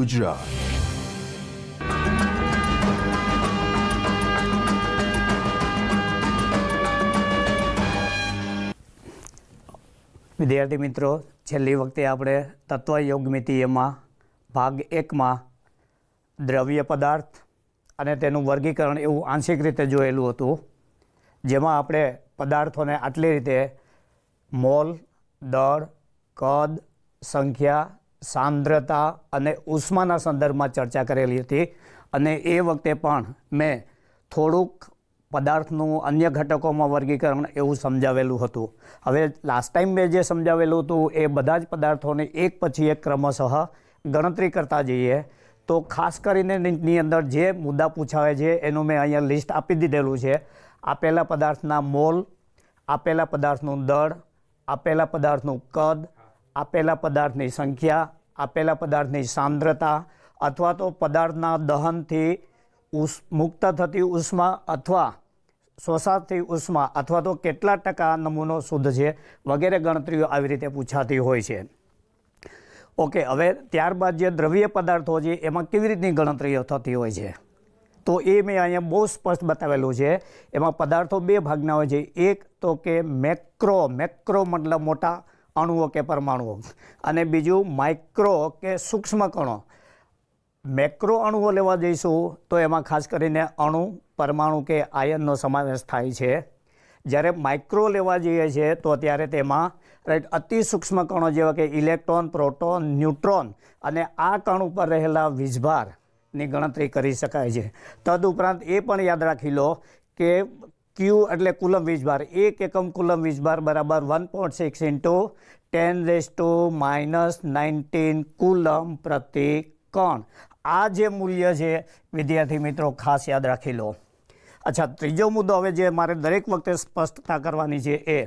ગુજરાત વિદ્યાર્થી મિત્રો છેલ્લી વખતે આપણે તત્વયોગમિતિયમાં ભાગ એકમાં દ્રવ્ય પદાર્થ અને તેનું વર્ગીકરણ એવું આંશિક રીતે જોયેલું હતું જેમાં આપણે પદાર્થોને આટલી રીતે મોલ દળ કદ સંખ્યા સાંદ્રતા અને ઉષ્માના સંદર્ભમાં ચર્ચા કરેલી હતી અને એ વખતે પણ મેં થોડુંક પદાર્થનું અન્ય ઘટકોમાં વર્ગીકરણ એવું સમજાવેલું હતું હવે લાસ્ટ ટાઈમ મેં જે સમજાવેલું હતું એ બધા જ પદાર્થોને એક પછી એક ક્રમશઃ ગણતરી કરતા જઈએ તો ખાસ કરીને ની અંદર જે મુદ્દા પૂછાવે છે એનું મેં અહીંયા લિસ્ટ આપી દીધેલું છે આપેલા પદાર્થના મોલ આપેલા પદાર્થનું દળ આપેલા પદાર્થનું કદ આપેલા પદાર્થની સંખ્યા આપેલા પદાર્થની સાંદ્રતા અથવા તો પદાર્થના દહનથી ઉસ મુક્ત થતી ઉષ્મા અથવા શોષાતી ઉષ્મા અથવા તો કેટલા ટકા નમૂનો શુદ્ધ છે વગેરે ગણતરીઓ આવી રીતે પૂછાતી હોય છે ઓકે હવે ત્યારબાદ જે દ્રવ્ય પદાર્થો છે એમાં કેવી રીતની ગણતરીઓ થતી હોય છે તો એ મેં અહીંયા બહુ સ્પષ્ટ બતાવેલું છે એમાં પદાર્થો બે ભાગના હોય છે એક તો કે મેક્રો મેક્રો મતલબ મોટા અણુઓ કે પરમાણુઓ અને બીજું માઇક્રો કે સૂક્ષ્મ કણો મેક્રો અણુઓ લેવા જઈશું તો એમાં ખાસ કરીને અણુ પરમાણુ કે આયનનો સમાવેશ થાય છે જ્યારે માઇક્રો લેવા જઈએ છીએ તો ત્યારે તેમાં રાઈટ અતિ સૂક્ષ્મ કણો જેવા કે ઇલેક્ટ્રોન પ્રોટોન ન્યુટ્રોન અને આ કણ ઉપર રહેલા વીજભારની ગણતરી કરી શકાય છે તદ ઉપરાંત એ પણ યાદ રાખી લો કે ક્યુ એટલે કુલમ વીજભાર એક એકમ કુલમ વીજભાર બરાબર one point six into ten raise to minus nineteen coulomb પ્રતિ કણ આ જે મૂલ્ય છે વિદ્યાર્થી મિત્રો ખાસ યાદ રાખી લો અચ્છા ત્રીજો મુદ્દો હવે જે મારે દરેક વખતે સ્પષ્ટતા કરવાની છે એ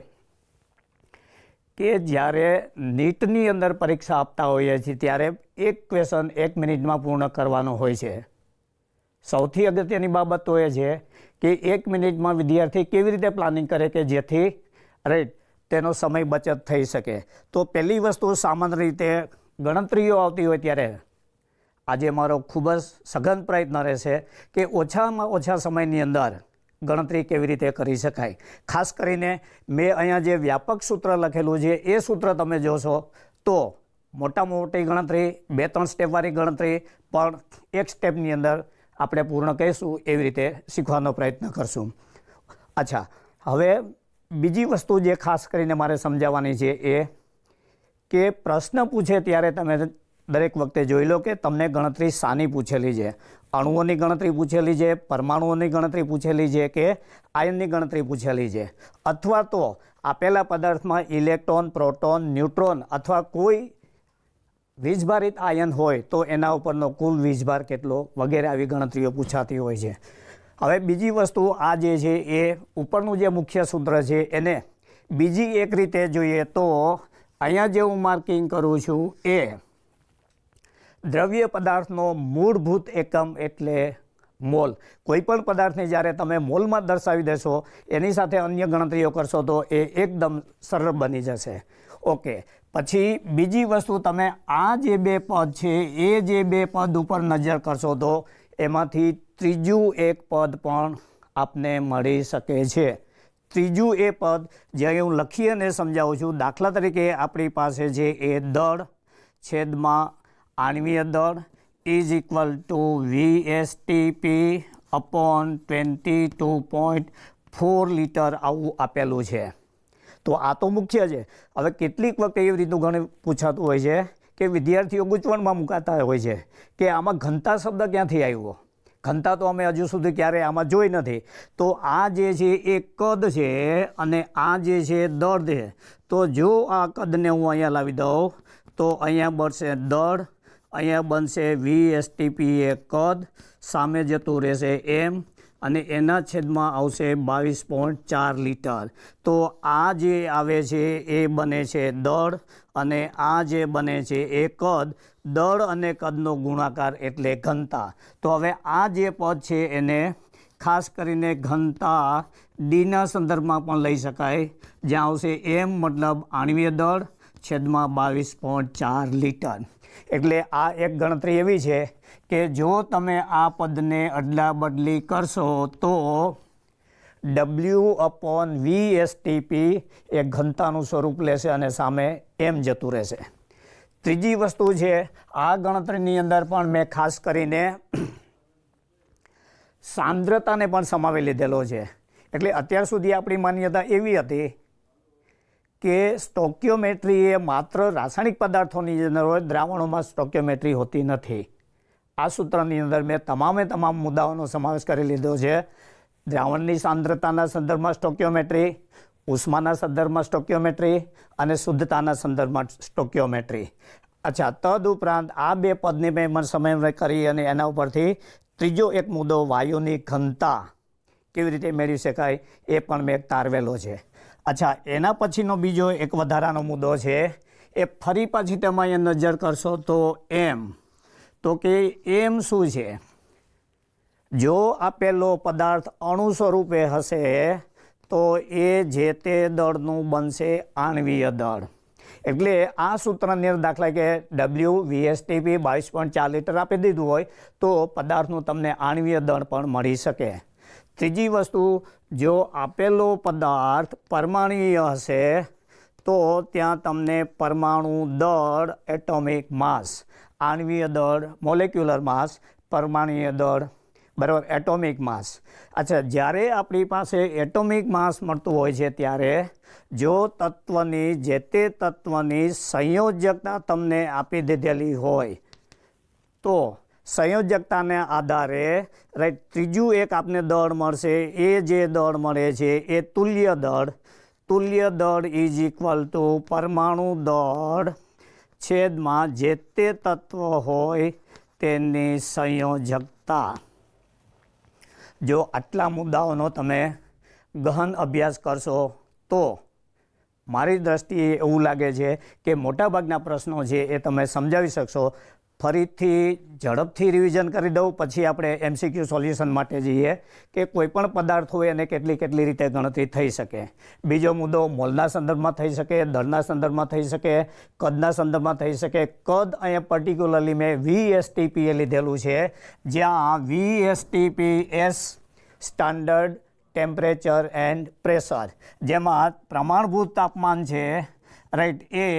કે જ્યારે નીટની અંદર પરીક્ષા આપતા હોઈએ છીએ ત્યારે એક ક્વેશ્ચન એક મિનિટમાં પૂર્ણ કરવાનો હોય છે સૌથી અગત્યની બાબત તો એ છે કે એક મિનિટમાં વિદ્યાર્થી કેવી રીતે પ્લાનિંગ કરે કે જેથી રાઈટ તેનો સમય બચત થઈ શકે તો પહેલી વસ્તુ સામાન્ય રીતે ગણતરીઓ આવતી હોય ત્યારે આજે મારો ખૂબ જ સઘન પ્રયત્ન રહેશે કે ઓછામાં ઓછા સમયની અંદર ગણતરી કેવી રીતે કરી શકાય ખાસ કરીને મેં અહીંયા જે વ્યાપક સૂત્ર લખેલું છે એ સૂત્ર તમે જોશો તો મોટામાં મોટી ગણતરી બે ત્રણ સ્ટેપવાળી ગણતરી પણ એક સ્ટેપની અંદર આપણે પૂર્ણ કહીશું એવી રીતે શીખવાનો પ્રયત્ન કરશું અચ્છા હવે બીજી વસ્તુ જે ખાસ કરીને મારે સમજાવવાની છે એ કે પ્રશ્ન પૂછે ત્યારે તમે દરેક વખતે જોઈ લો કે તમને ગણતરી શાની પૂછેલી છે અણુઓની ગણતરી પૂછેલી છે પરમાણુઓની ગણતરી પૂછેલી છે કે આયનની ગણતરી પૂછેલી છે અથવા તો આપેલા પદાર્થમાં ઇલેક્ટ્રોન પ્રોટોન ન્યુટ્રોન અથવા કોઈ વીજભારિત આયન હોય તો એના ઉપરનો કુલ વીજભાર કેટલો વગેરે આવી ગણતરીઓ પૂછાતી હોય છે હવે બીજી વસ્તુ આ જે છે એ ઉપરનું જે મુખ્ય સૂત્ર છે એને બીજી એક રીતે જોઈએ તો અહીંયા જે હું માર્કિંગ કરું છું એ દ્રવ્ય પદાર્થનો મૂળભૂત એકમ એટલે મોલ કોઈપણ પદાર્થને જ્યારે તમે મોલમાં દર્શાવી દેશો એની સાથે અન્ય ગણતરીઓ કરશો તો એ એકદમ સરળ બની જશે ઓકે પછી બીજી વસ્તુ તમે આ જે બે પદ છે એ જે બે પદ ઉપર નજર કરશો તો એમાંથી ત્રીજું એક પદ પણ આપને મળી શકે છે ત્રીજું એ પદ જે હું લખી અને સમજાવું છું દાખલા તરીકે આપણી પાસે છે એ દળ છેદમાં આણવીય દળ is equal to V S T P upon twenty two point four litre આવું આપેલું છે તો આ તો મુખ્ય છે હવે કેટલીક વખતે એવી રીતનું ઘણું પૂછાતું હોય છે કે વિદ્યાર્થીઓ ગૂંચવણમાં મુકાતા હોય છે કે આમાં ઘનતા શબ્દ ક્યાંથી આવ્યો ઘનતા તો અમે હજુ સુધી ક્યારેય આમાં જોઈ નથી તો આ જે છે એ કદ છે અને આ જે છે દળ છે તો જો આ કદને હું અહીંયા લાવી દઉં તો અહીંયા બનશે દળ અહીંયા બનશે વી એસ વીએસટીપી એ કદ સામે જતું રહેશે એમ અને એના છેદમાં આવશે બાવીસ પોઈન્ટ ચાર લીટર તો આ જે આવે છે એ બને છે દળ અને આ જે બને છે એ કદ દળ અને કદનો ગુણાકાર એટલે ઘનતા તો હવે આ જે પદ છે એને ખાસ કરીને ઘનતા ડીના સંદર્ભમાં પણ લઈ શકાય જ્યાં આવશે એમ મતલબ આણવીય દળ છેદમાં બાવીસ પોઈન્ટ ચાર લીટર એટલે આ એક ગણતરી એવી છે કે જો તમે આ પદને અદલા બદલી કરશો તો W upon V S TP એ ઘનતાનું સ્વરૂપ લેશે અને સામે એમ જતું રહેશે ત્રીજી વસ્તુ છે આ ગણતરીની અંદર પણ મેં ખાસ કરીને સાંદ્રતાને પણ સમાવી લીધેલો છે એટલે અત્યાર સુધી આપણી માન્યતા એવી હતી કે સ્ટોક્યોમેટ્રી એ માત્ર રાસાયણિક પદાર્થોની અંદર હોય દ્રાવણોમાં સ્ટોક્યોમેટ્રી હોતી નથી આ સૂત્રની અંદર મેં તમામે તમામ મુદ્દાઓનો સમાવેશ કરી લીધો છે દ્રાવણની સાંદ્રતાના સંદર્ભમાં સ્ટોકિયોમેટ્રી ઉષ્માના સંદર્ભમાં સ્ટોકિયોમેટ્રી અને શુદ્ધતાના સંદર્ભમાં સ્ટોકિયોમેટ્રી અચ્છા તદ ઉપરાંત આ બે પદની મેં સમન્વય કરી અને એના ઉપરથી ત્રીજો એક મુદ્દો વાયુની ઘનતા કેવી રીતે મેળવી શકાય એ પણ મેં તારવેલો છે અચ્છા એના પછીનો બીજો એક વધારાનો મુદ્દો છે એ ફરી પાછી તમે નજર કરશો તો એમ તો કે એમ શું છે જો આપેલો પદાર્થ અણુ સ્વરૂપે હશે તો એ જે તે દળનું બનશે આણવીય દળ એટલે આ સૂત્રની દાખલા કે ડબલ્યુ વીએસટીપી બાવીસ પોઈન્ટ ચાર લીટર આપી દીધું હોય તો પદાર્થનું તમને આણવીય દળ પણ મળી શકે ત્રીજી વસ્તુ જો આપેલો પદાર્થ પરમાણીય હશે તો ત્યાં તમને પરમાણુ દળ એટોમિક માસ આણવીય દળ મોલેક્યુલર માસ પરમાણીય દળ બરાબર એટોમિક માસ અચ્છા જ્યારે આપણી પાસે એટોમિક માસ મળતું હોય છે ત્યારે જો તત્વની જે તે તત્વની સંયોજકતા તમને આપી દીધેલી હોય તો સંયોજકતાને આધારે રાઈટ ત્રીજું એક આપને દળ મળશે એ જે દળ મળે છે એ તુલ્ય દળ તુલ્ય દળ ઇઝ ઇક્વલ ટુ પરમાણુ દળ છેદમાં જે તે તત્વ હોય તેની સંયોજકતા જો આટલા મુદ્દાઓનો તમે ગહન અભ્યાસ કરશો તો મારી દ્રષ્ટિએ એવું લાગે છે કે મોટાભાગના પ્રશ્નો છે એ તમે સમજાવી શકશો ફરીથી ઝડપથી રિવિઝન કરી દઉં પછી આપણે એમસીક્યુ સોલ્યુશન માટે જઈએ કે કોઈપણ પદાર્થ હોય એને કેટલી કેટલી રીતે ગણતરી થઈ શકે બીજો મુદ્દો મોલના સંદર્ભમાં થઈ શકે દળના સંદર્ભમાં થઈ શકે કદના સંદર્ભમાં થઈ શકે કદ અહીંયા પર્ટિક્યુલરલી મેં વી વીએસટીપીએ લીધેલું છે જ્યાં V VSTP S standard temperature and pressure જેમાં પ્રમાણભૂત તાપમાન છે રાઈટ એ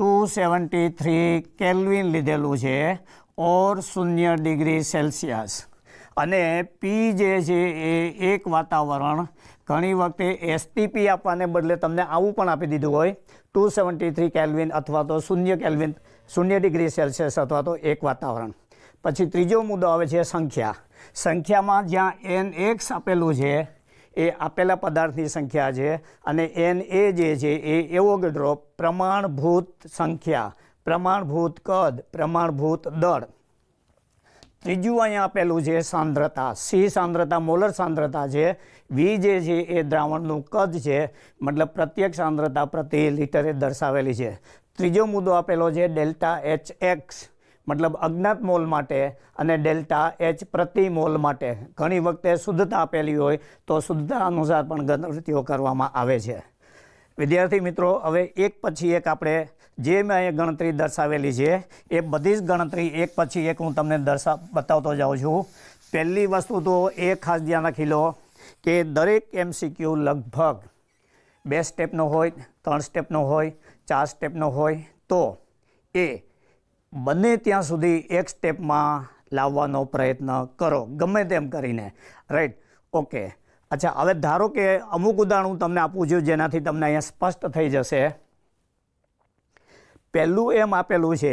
ટુ સેવન્ટી થ્રી કેલ્વિન લીધેલું છે ઓર શૂન્ય ડિગ્રી સેલ્સિયસ અને પી જે છે એ એક વાતાવરણ ઘણી વખતે એસટીપી આપવાને બદલે તમને આવું પણ આપી દીધું હોય ટુ સેવન્ટી થ્રી કેલ્વિન અથવા તો શૂન્ય કેલ્વિન શૂન્ય ડિગ્રી સેલ્સિયસ અથવા તો એક વાતાવરણ પછી ત્રીજો મુદ્દો આવે છે સંખ્યા સંખ્યામાં જ્યાં એન એક્સ આપેલું છે એ આપેલા પદાર્થની સંખ્યા છે અને એન એ જે છે એ એવો ડ્રોપ પ્રમાણભૂત સંખ્યા પ્રમાણભૂત કદ પ્રમાણભૂત દળ ત્રીજું અહીંયા આપેલું છે સાંદ્રતા સી સાંદ્રતા મોલર સાંદ્રતા છે વી જે છે એ દ્રાવણનું કદ છે મતલબ પ્રત્યેક સાંદ્રતા પ્રતિ લીટરે દર્શાવેલી છે ત્રીજો મુદ્દો આપેલો છે ડેલ્ટા એચ એક્સ મતલબ અજ્ઞાત મોલ માટે અને ડેલ્ટા એચ પ્રતિ મોલ માટે ઘણી વખતે શુદ્ધતા આપેલી હોય તો શુદ્ધતા અનુસાર પણ ગણતરીઓ કરવામાં આવે છે વિદ્યાર્થી મિત્રો હવે એક પછી એક આપણે જે મેં અહીં ગણતરી દર્શાવેલી છે એ બધી જ ગણતરી એક પછી એક હું તમને દર્શા બતાવતો જાઉં છું પહેલી વસ્તુ તો એ ખાસ ધ્યાન રાખી લો કે દરેક એમસીક્યુ લગભગ બે સ્ટેપનો હોય ત્રણ સ્ટેપનો હોય ચાર સ્ટેપનો હોય તો એ બને ત્યાં સુધી એક સ્ટેપમાં લાવવાનો પ્રયત્ન કરો ગમે તેમ કરીને રાઈટ ઓકે અચ્છા હવે ધારો કે અમુક ઉદાહરણ હું તમને આપું છું જેનાથી તમને અહીંયા સ્પષ્ટ થઈ જશે પહેલું એમ આપેલું છે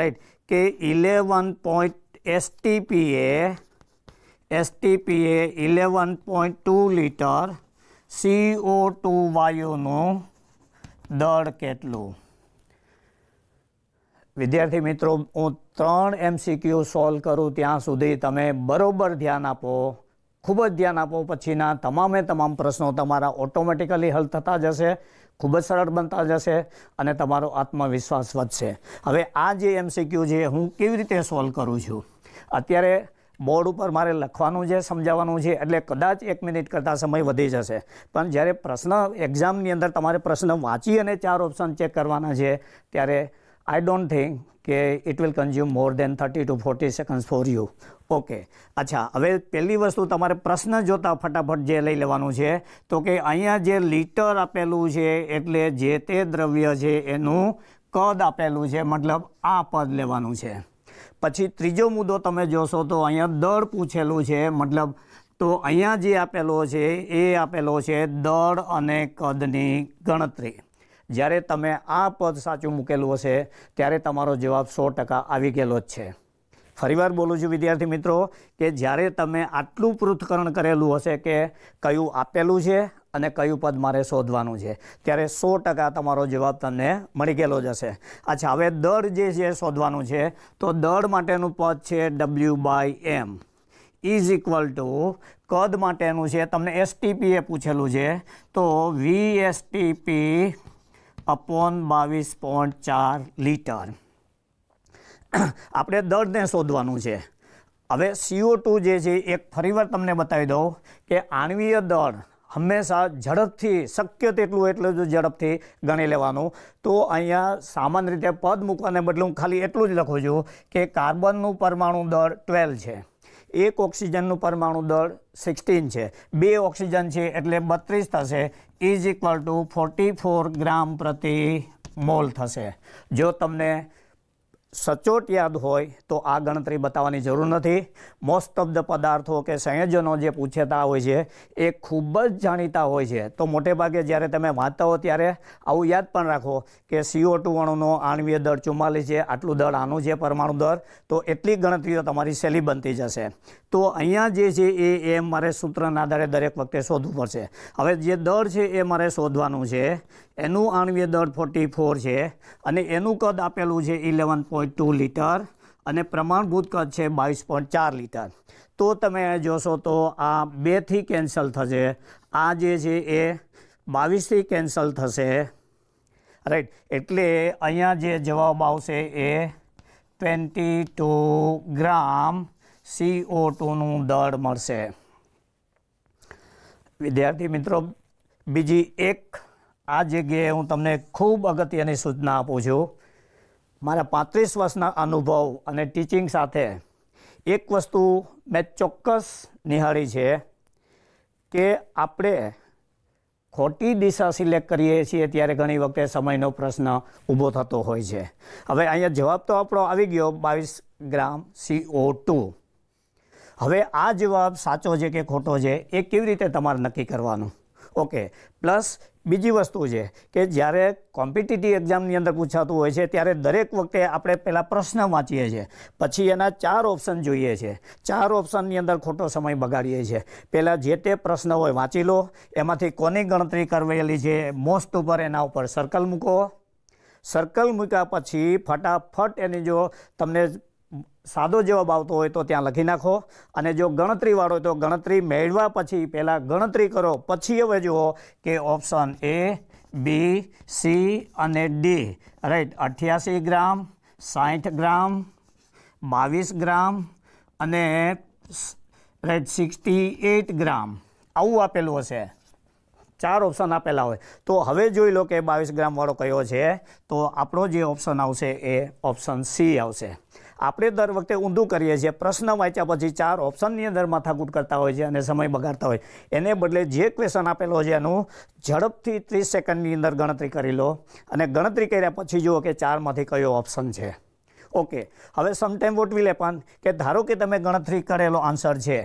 રાઈટ કે ઇલેવન પોઈન્ટ એસટીપીએ એસટીપીએ eleven point two litre CO two વાયુનું દળ કેટલું વિદ્યાર્થી મિત્રો હું ત્રણ એમસીક્યુ સોલ્વ કરું ત્યાં સુધી તમે બરોબર ધ્યાન આપો ખૂબ જ ધ્યાન આપો પછીના તમામે તમામ પ્રશ્નો તમારા ઓટોમેટિકલી હલ થતા જશે ખૂબ જ સરળ બનતા જશે અને તમારો આત્મવિશ્વાસ વધશે હવે આ જે એમસીક્યુ છે હું કેવી રીતે સોલ્વ કરું છું અત્યારે બોર્ડ ઉપર મારે લખવાનું છે સમજાવવાનું છે એટલે કદાચ એક મિનિટ કરતાં સમય વધી જશે પણ જ્યારે પ્રશ્ન એક્ઝામની અંદર તમારે પ્રશ્ન વાંચી અને ચાર ઓપ્શન ચેક કરવાના છે ત્યારે I don't think કે it will consume more than thirty to forty seconds for you okay અચ્છા હવે પહેલી વસ્તુ તમારે પ્રશ્ન જોતાં ફટાફટ જે લઈ લેવાનું છે તો કે અહીંયા જે લીટર આપેલું છે એટલે જે તે દ્રવ્ય છે એનું કદ આપેલું છે મતલબ આ પદ લેવાનું છે પછી ત્રીજો મુદ્દો તમે જોશો તો અહીંયા દળ પૂછેલું છે મતલબ તો અહીંયા જે આપેલો છે એ આપેલો છે દળ અને કદની ગણતરી જ્યારે તમે આ પદ સાચું મૂકેલું હશે ત્યારે તમારો જવાબ સો ટકા આવી ગયેલો જ છે ફરીવાર બોલું છું વિદ્યાર્થી મિત્રો કે જ્યારે તમે આટલું પૃથ્થકરણ કરેલું હશે કે કયું આપેલું છે અને કયું પદ મારે શોધવાનું છે ત્યારે સો ટકા તમારો જવાબ તમને મળી ગયેલો જ હશે અચ્છા હવે દળ જે છે શોધવાનું છે તો દળ માટેનું પદ છે W by M is equal to કદ માટેનું છે તમને એસટીપીએ પૂછેલું છે તો વી વીએસટીપી અપોન બાવીસ પોઈન્ટ ચાર લીટર આપણે દળને શોધવાનું છે હવે સીઓ ટુ જે છે એક ફરીવાર તમને બતાવી દઉં કે આણવીય દળ હંમેશા ઝડપથી શક્ય તેટલું એટલું જ ઝડપથી ગણી લેવાનું તો અહીંયા સામાન્ય રીતે પદ મૂકવાને બદલું હું ખાલી એટલું જ લખું છું કે કાર્બનનું પરમાણુ દળ ટ્વેલ્વ છે એક ઓક્સિજનનું પરમાણુ દળ સિક્સટીન છે બે ઓક્સિજન છે એટલે બત્રીસ થશે is equal to forty four gram પ્રતિ મોલ થશે જો તમને સચોટ યાદ હોય તો આ ગણતરી બતાવવાની જરૂર નથી મોસ્ટ ઓફ ધ પદાર્થો કે સંયોજનો જે પૂછેતા હોય છે એ ખૂબ જ જાણીતા હોય છે તો મોટે ભાગે જ્યારે તમે વાંચતા હો ત્યારે આવું યાદ પણ રાખો કે સીઓ ટુ અણુનો આણવીય દળ ચુમ્માલીસ છે આટલું દળ આનું છે પરમાણુ દર તો એટલી ગણતરીઓ તમારી સહેલી બનતી જશે તો અહીંયા જે છે એ એ મારે સૂત્રના આધારે દરેક વખતે શોધવું પડશે હવે જે દળ છે એ મારે શોધવાનું છે એનું આણવીય દળ ફોર્ટી ફોર છે અને એનું કદ આપેલું છે ઇલેવન પોઈન્ટ ટુ લીટર અને પ્રમાણભૂત કદ છે બાવીસ પોઈન્ટ ચાર લીટર તો તમે જોશો તો આ બેથી કેન્સલ થશે આ જે છે એ બાવીસથી કેન્સલ થશે રાઈટ એટલે અહીંયા જે જવાબ આવશે એ ટ્વેન્ટી ટુ ગ્રામ સીઓ ટુનું દળ મળશે વિદ્યાર્થી મિત્રો બીજી એક આ જગ્યાએ હું તમને ખૂબ અગત્યની સૂચના આપું છું મારા પાંત્રીસ વર્ષના અનુભવ અને ટીચિંગ સાથે એક વસ્તુ મેં ચોક્કસ નિહાળી છે કે આપણે ખોટી દિશા સિલેક્ટ કરીએ છીએ ત્યારે ઘણી વખતે સમયનો પ્રશ્ન ઊભો થતો હોય છે હવે અહીંયા જવાબ તો આપણો આવી ગયો બાવીસ ગ્રામ સીઓ ટુ હવે આ જવાબ સાચો છે કે ખોટો છે એ કેવી રીતે તમારે નક્કી કરવાનું ઓકે પ્લસ બીજી વસ્તુ છે કે જ્યારે કોમ્પિટિટિવ એક્ઝામની અંદર પૂછાતું હોય છે ત્યારે દરેક વખતે આપણે પહેલાં પ્રશ્ન વાંચીએ છીએ પછી એના ચાર ઓપ્શન જોઈએ છે ચાર ઓપ્શનની અંદર ખોટો સમય બગાડીએ છીએ પહેલાં જે તે પ્રશ્ન હોય વાંચી લો એમાંથી કોની ગણતરી કરવેલી છે મોસ્ટ ઉપર એના ઉપર સર્કલ મૂકો સર્કલ મૂક્યા પછી ફટાફટ એની જો તમને સાદો જવાબ આવતો હોય તો ત્યાં લખી નાખો અને જો ગણતરીવાળો હોય તો ગણતરી મેળવા પછી પહેલાં ગણતરી કરો પછી હવે જુઓ કે ઓપ્શન એ બી સી અને ડી રાઈટ અઠ્યાસી ગ્રામ સાઠ ગ્રામ બાવીસ ગ્રામ અને રાઈટ સિક્સટી એટ ગ્રામ આવું આપેલું હશે ચાર ઓપ્શન આપેલા હોય તો હવે જોઈ લો કે બાવીસ ગ્રામવાળો કયો છે તો આપણો જે ઓપ્શન આવશે એ ઓપ્શન સી આવશે આપણે દર વખતે ઊંધું કરીએ છીએ પ્રશ્ન વાંચ્યા પછી ચાર ઓપ્શનની અંદર માથાકૂટ કરતા હોય છે અને સમય બગાડતા હોય એને બદલે જે ક્વેશ્ચન આપેલો છે એનું ઝડપથી ત્રીસ સેકન્ડની અંદર ગણતરી કરી લો અને ગણતરી કર્યા પછી જુઓ કે ચારમાંથી કયો ઓપ્શન છે ઓકે હવે સમટાઈમ વોટ વિલ એપન કે ધારો કે તમે ગણતરી કરેલો આન્સર છે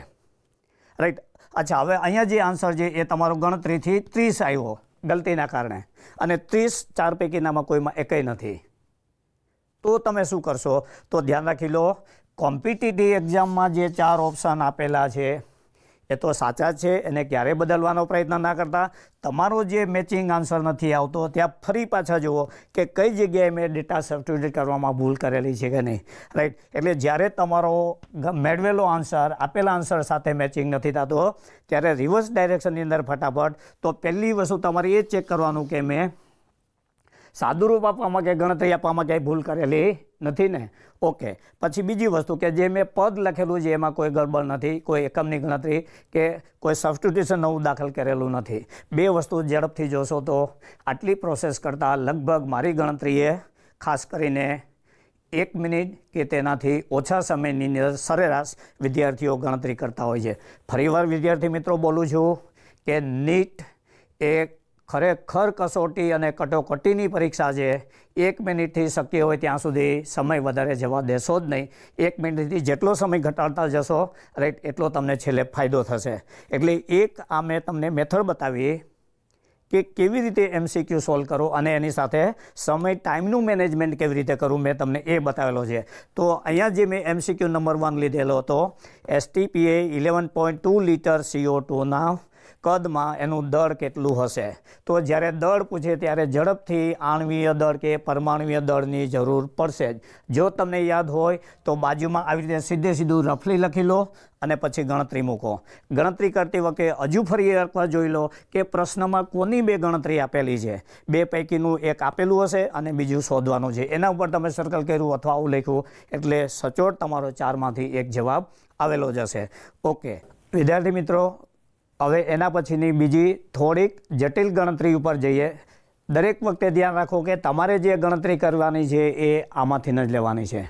રાઈટ અચ્છા હવે અહીંયા જે આન્સર છે એ તમારો ગણતરીથી ત્રીસ આવ્યો ગલતીના કારણે અને ત્રીસ ચાર પૈકીનામાં કોઈમાં એકય નથી તો તમે શું કરશો તો ધ્યાન રાખી લો કોમ્પિટિટિવ એક્ઝામમાં જે ચાર ઓપ્શન આપેલા છે એ તો સાચા છે એને ક્યારે બદલવાનો પ્રયત્ન ના કરતા તમારો જે મેચિંગ આન્સર નથી આવતો ત્યાં ફરી પાછા જુઓ કે કઈ જગ્યાએ મેં ડેટા સબસ્ટિટ્યુટ કરવામાં ભૂલ કરેલી છે કે નહીં રાઈટ એટલે જ્યારે તમારો મેળવેલો આન્સર આપેલા આન્સર સાથે મેચિંગ નથી થતો ત્યારે રિવર્સ ડાયરેક્શનની અંદર ફટાફટ તો પહેલી વસ્તુ તમારે એ ચેક કરવાનું કે મેં સાદુરૂપ આપવામાં કે ગણતરી આપવામાં ક્યાંય ભૂલ કરેલી નથી ને ઓકે પછી બીજી વસ્તુ કે જે મેં પદ લખેલું છે એમાં કોઈ ગડબડ નથી કોઈ એકમની ગણતરી કે કોઈ સબસ્ટિટ્યુશન નવું દાખલ કરેલું નથી બે વસ્તુ ઝડપથી જોશો તો આટલી પ્રોસેસ કરતાં લગભગ મારી ગણતરીએ ખાસ કરીને એક મિનિટ કે તેનાથી ઓછા સમયની અંદર સરેરાશ વિદ્યાર્થીઓ ગણતરી કરતા હોય છે ફરીવાર વિદ્યાર્થી મિત્રો બોલું છું કે નીટ એક ખરેખર કસોટી અને કટોકટીની પરીક્ષા છે એક મિનિટથી શક્ય હોય ત્યાં સુધી સમય વધારે જવા દેશો જ નહીં એક મિનિટથી જેટલો સમય ઘટાડતા જશો રાઈટ એટલો તમને છેલ્લે ફાયદો થશે એટલે એક આ મેં તમને મેથડ બતાવી કે કેવી રીતે એમસીક્યુ સોલ્વ કરો અને એની સાથે સમય ટાઈમનું મેનેજમેન્ટ કેવી રીતે કરું મેં તમને એ બતાવેલો છે તો અહીંયા જે મેં એમસીક્યુ નંબર વન લીધેલો હતો એસટીપીએ eleven point two litre CO ટુના કદમાં એનું દળ કેટલું હશે તો જ્યારે દળ પૂછે ત્યારે ઝડપથી આણવીય દળ કે પરમાણવીય દળની જરૂર પડશે જ જો તમને યાદ હોય તો બાજુમાં આવી રીતે સીધે સીધું રફલી લખી લો અને પછી ગણતરી મૂકો ગણતરી કરતી વખતે હજુ ફરી એકવાર જોઈ લો કે પ્રશ્નમાં કોની બે ગણતરી આપેલી છે બે પૈકીનું એક આપેલું હશે અને બીજું શોધવાનું છે એના ઉપર તમે સર્કલ કર્યું અથવા આવું લખ્યું એટલે સચોટ તમારો ચારમાંથી એક જવાબ આવેલો જ હશે ઓકે વિદ્યાર્થી મિત્રો હવે એના પછીની બીજી થોડીક જટિલ ગણતરી ઉપર જઈએ દરેક વખતે ધ્યાન રાખો કે તમારે જે ગણતરી કરવાની છે એ આમાંથી ન જ લેવાની છે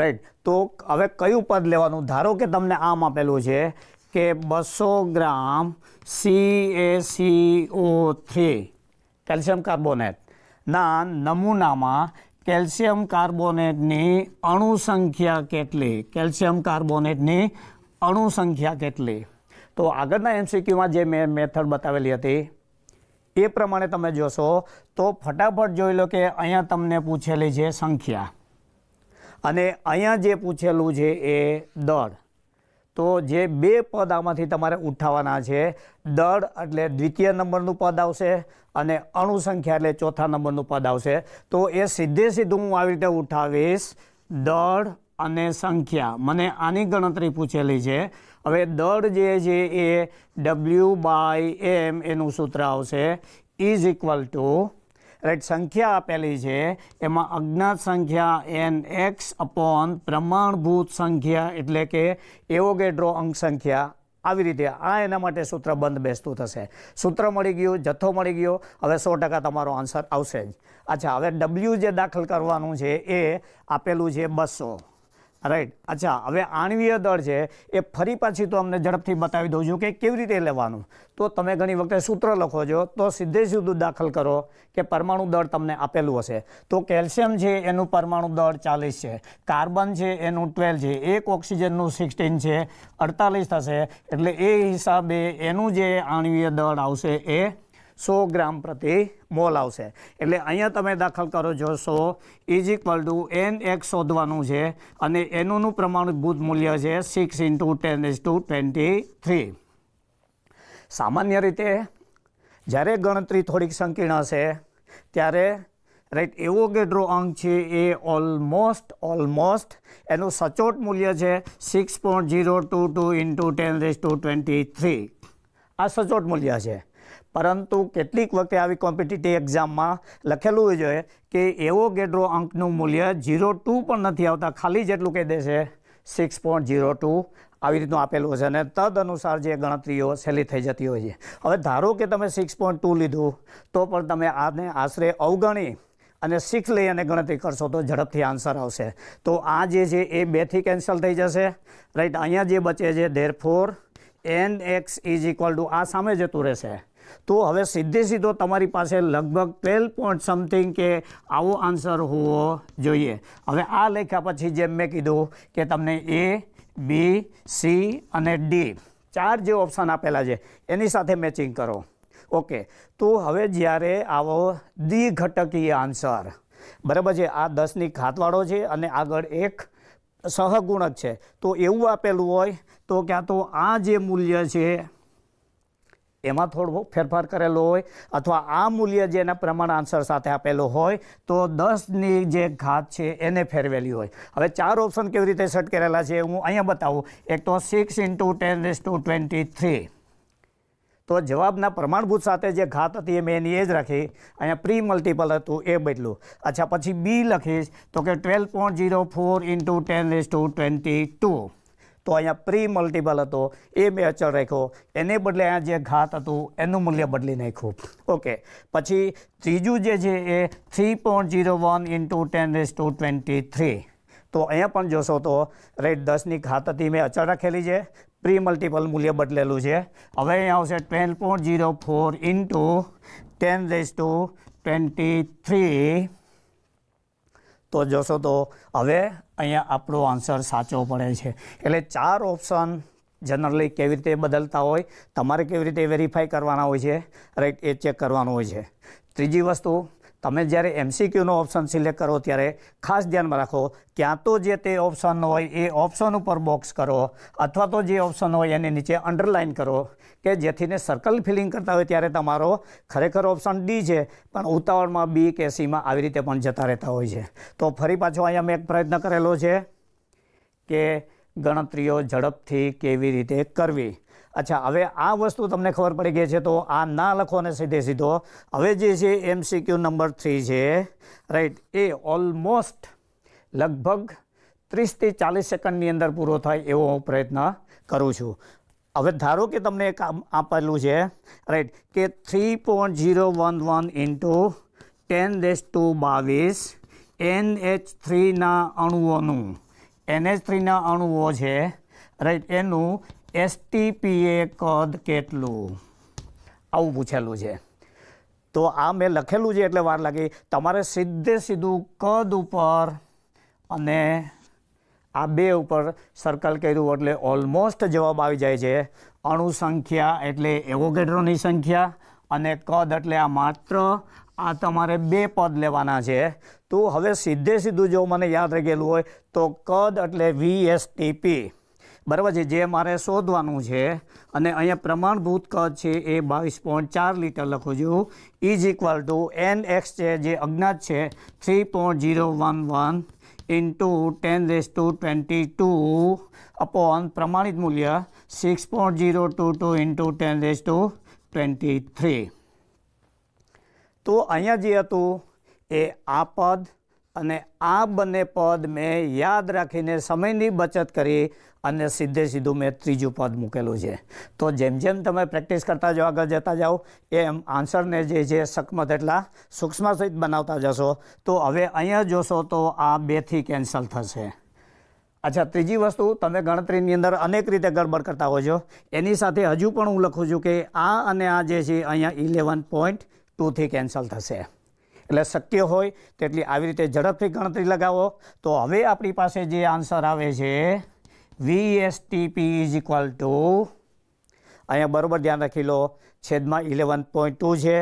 રાઈટ તો હવે કયું પદ લેવાનું ધારો કે તમને આમ આપેલું છે કે બસો gram C C A O three calcium કાર્બોનેટના નમૂનામાં કેલ્શિયમ કાર્બોનેટની અણુસંખ્યા કેટલી કેલ્શિયમ કાર્બોનેટની અણુસંખ્યા કેટલી તો આગળના એમસીક્યુમાં જે મેં મેથડ બતાવેલી હતી એ પ્રમાણે તમે જોશો તો ફટાફટ જોઈ લો કે અહીંયા તમને પૂછેલી છે સંખ્યા અને અહીંયા જે પૂછેલું છે એ દળ તો જે બે પદ આમાંથી તમારે ઉઠાવવાના છે દળ એટલે દ્વિતીય નંબરનું પદ આવશે અને અણુસંખ્યા એટલે ચોથા નંબરનું પદ આવશે તો એ સીધે સીધું હું આવી રીતે ઉઠાવીશ દળ અને સંખ્યા મને આની ગણતરી પૂછેલી છે હવે દર જે છે એ ડબલ્યુ બાય એમ એનું સૂત્ર આવશે ઇઝ ઇક્વલ ટુ રાઈટ સંખ્યા આપેલી છે એમાં અજ્ઞાત સંખ્યા એન એક્સ અપોન પ્રમાણભૂત સંખ્યા એટલે કે એવોગેડ્રો અંક સંખ્યા આવી રીતે આ એના માટે સૂત્ર બંધ બેસતું થશે સૂત્ર મળી ગયું જથ્થો મળી ગયો હવે સો ટકા તમારો આન્સર આવશે જ અચ્છા હવે ડબલ્યુ જે દાખલ કરવાનું છે એ આપેલું છે બસો રાઈટ અચ્છા હવે આણવીય દળ છે એ ફરી પાછી તો અમને ઝડપથી બતાવી દઉં છું કે કેવી રીતે લેવાનું તો તમે ઘણી વખતે સૂત્ર લખો છો તો સીધે સીધું દાખલ કરો કે પરમાણુ દળ તમને આપેલું હશે તો કેલ્શિયમ છે એનું પરમાણુ દળ ચાલીસ છે કાર્બન છે એનું ટ્વેલ્વ છે એક ઓક્સિજનનું સિક્સટીન છે અડતાલીસ થશે એટલે એ હિસાબે એનું જે આણવીય દળ આવશે એ સો ગ્રામ પ્રતિ મોલ આવશે એટલે અહીંયા તમે દાખલ કરો જોશો ઇઝ ઇક્વલ ટુ એન એક શોધવાનું છે અને એનુંનું પ્રમાણભૂત મૂલ્ય છે six into ten is to twenty three સામાન્ય રીતે જ્યારે ગણતરી થોડીક સંકીર્ણ હશે ત્યારે રાઈટ એવો ગેડ્રો અંક છે એ ઓલમોસ્ટ ઓલમોસ્ટ એનું સચોટ મૂલ્ય છે six point zero two two into ten raise to twenty three આ સચોટ મૂલ્ય છે પરંતુ કેટલીક વખતે આવી કોમ્પિટિટિવ એક્ઝામમાં લખેલું જોઈએ કે એવો ગેડ્રો અંકનું મૂલ્ય ઝીરો ટુ પણ નથી આવતા ખાલી જેટલું કહી દેશે સિક્સ પોઈન્ટ ઝીરો ટુ આવી રીતનું આપેલું છે અને તદ અનુસાર જે ગણતરીઓ સહેલી થઈ જતી હોય છે હવે ધારો કે તમે સિક્સ પોઈન્ટ ટુ લીધું તો પણ તમે આને આશરે અવગણી અને સિક્સ લઈ અને ગણતરી કરશો તો ઝડપથી આન્સર આવશે તો આ જે છે એ બેથી કેન્સલ થઈ જશે રાઈટ અહીંયા જે બચે છે therefore N X is equal to આ સામે જતું રહેશે તો હવે સીધે સીધો તમારી પાસે લગભગ ટ્વેલ્વ પોઈન્ટ સમથિંગ કે આવો આન્સર હોવો જોઈએ હવે આ લખ્યા પછી જેમ મેં કીધું કે તમને એ બી સી અને ડી ચાર જે ઓપ્શન આપેલા છે એની સાથે મેચિંગ કરો ઓકે તો હવે જ્યારે આવો દ્વિઘટકીય આન્સર બરાબર છે આ દસની ખાતવાળો છે અને આગળ એક સહગુણક છે તો એવું આપેલું હોય તો ક્યાં તો આ જે મૂલ્ય છે એમાં થોડો ફેરફાર કરેલો હોય અથવા આ મૂલ્ય જેના પ્રમાણ આન્સર સાથે આપેલો હોય તો દસની જે ઘાત છે એને ફેરવેલી હોય હવે ચાર ઓપ્શન કેવી રીતે સેટ કરેલા છે હું અહીંયા બતાવું એક તો six into ten raise to twenty three તો જવાબના પ્રમાણભૂત સાથે જે ઘાત હતી એ મેં એની એ જ રાખી અહીંયા પ્રી મલ્ટિપલ હતું એ બદલું અચ્છા પછી બી લખીશ તો કે twelve point zero four into ten raise to twenty two તો અહીંયા પ્રી મલ્ટિપલ હતો એ મેં અચળ રાખ્યો એને બદલે અહીંયા જે ઘાત હતું એનું મૂલ્ય બદલી નાખ્યું ઓકે પછી ત્રીજું જે છે એ three point zero one into ten raise to twenty three તો અહીંયા પણ જોશો તો રેટ દસની ઘાત હતી મેં અચળ રાખેલી છે પ્રી મલ્ટિપલ મૂલ્ય બદલેલું છે હવે અહીંયા આવશે twelve point zero four into ten raise to twenty three તો જોશો તો હવે અહીંયા આપણો આન્સર સાચો પડે છે એટલે ચાર ઓપ્શન જનરલી કેવી રીતે બદલતા હોય તમારે કેવી રીતે વેરીફાઈ કરવાના હોય છે રાઈટ એ ચેક કરવાનું હોય છે ત્રીજી વસ્તુ તમે જ્યારે એમસીક્યુનો ઓપ્શન સિલેક્ટ કરો ત્યારે ખાસ ધ્યાનમાં રાખો ક્યાં તો જે તે ઓપ્શન હોય એ ઓપ્શન ઉપર બોક્સ કરો અથવા તો જે ઓપ્શન હોય એની નીચે અંડરલાઇન કરો કે જેથીને સર્કલ ફિલિંગ કરતા હોય ત્યારે તમારો ખરેખર ઓપ્શન ડી છે પણ ઉતાવળમાં બી કે સીમાં આવી રીતે પણ જતા રહેતા હોય છે તો ફરી પાછો અહીંયા મેં એક પ્રયત્ન કરેલો છે કે ગણતરીઓ ઝડપથી કેવી રીતે કરવી અચ્છા હવે આ વસ્તુ તમને ખબર પડી ગઈ છે તો આ ના લખો અને સીધે સીધો હવે જે છે એમસીક્યુ નંબર થ્રી છે રાઈટ એ ઓલમોસ્ટ લગભગ ત્રીસથી ચાલીસ સેકન્ડની અંદર પૂરો થાય એવો હું પ્રયત્ન કરું છું હવે ધારો કે તમને કામ આપેલું છે રાઈટ કે three point zero one one into ten dash two બાવીસ એન એચ થ્રીના અણુઓનું એનએચ થ્રીના અણુઓ છે રાઈટ એનું એસટીપીએ કદ કેટલું આવું પૂછેલું છે તો આ મેં લખેલું છે એટલે વાર લાગી તમારે સીધે સીધું કદ ઉપર અને આ બે ઉપર સર્કલ કર્યું એટલે ઓલમોસ્ટ જવાબ આવી જાય છે અણુ સંખ્યા એટલે એવોગેડ્રોની સંખ્યા અને કદ એટલે આ માત્ર આ તમારે બે પદ લેવાના છે તો હવે સીધે સીધું જો મને યાદ રાખેલું હોય તો કદ એટલે વીએસટીપી બરાબર છે જે મારે શોધવાનું છે અને અહીંયા પ્રમાણભૂત કદ છે એ બાવીસ પોઈન્ટ ચાર લીટર લખું છું is equal to N X છે જે અજ્ઞાત છે three point zero one one into ten raise to twenty two upon પ્રમાણિત મૂલ્ય six point zero two two into ten raise to twenty three તો અહીંયા જે હતું એ આ પદ અને આ બંને પદ મેં યાદ રાખીને સમયની બચત કરી અને સીધે સીધું મેં ત્રીજું પદ મૂકેલું છે તો જેમ જેમ તમે પ્રેક્ટિસ કરતા જાઓ આગળ જતા જાઓ એમ આન્સરને જે છે સકમત એટલા સૂક્ષ્મ સહિત બનાવતા જશો તો હવે અહીંયા જોશો તો આ બેથી કેન્સલ થશે અચ્છા ત્રીજી વસ્તુ તમે ગણતરીની અંદર અનેક રીતે ગડબડ કરતા હો છો એની સાથે હજુ પણ હું લખું છું કે આ અને આ જે છે અહીંયા ઇલેવન પોઈન્ટ ટુથી કેન્સલ થશે એટલે શક્ય હોય તેટલી આવી રીતે ઝડપથી ગણતરી લગાવો તો હવે આપણી પાસે જે આન્સર આવે છે V S T P is equal to અહીંયા બરાબર ધ્યાન રાખી લો છેદમાં ઇલેવન પોઈન્ટ ટુ છે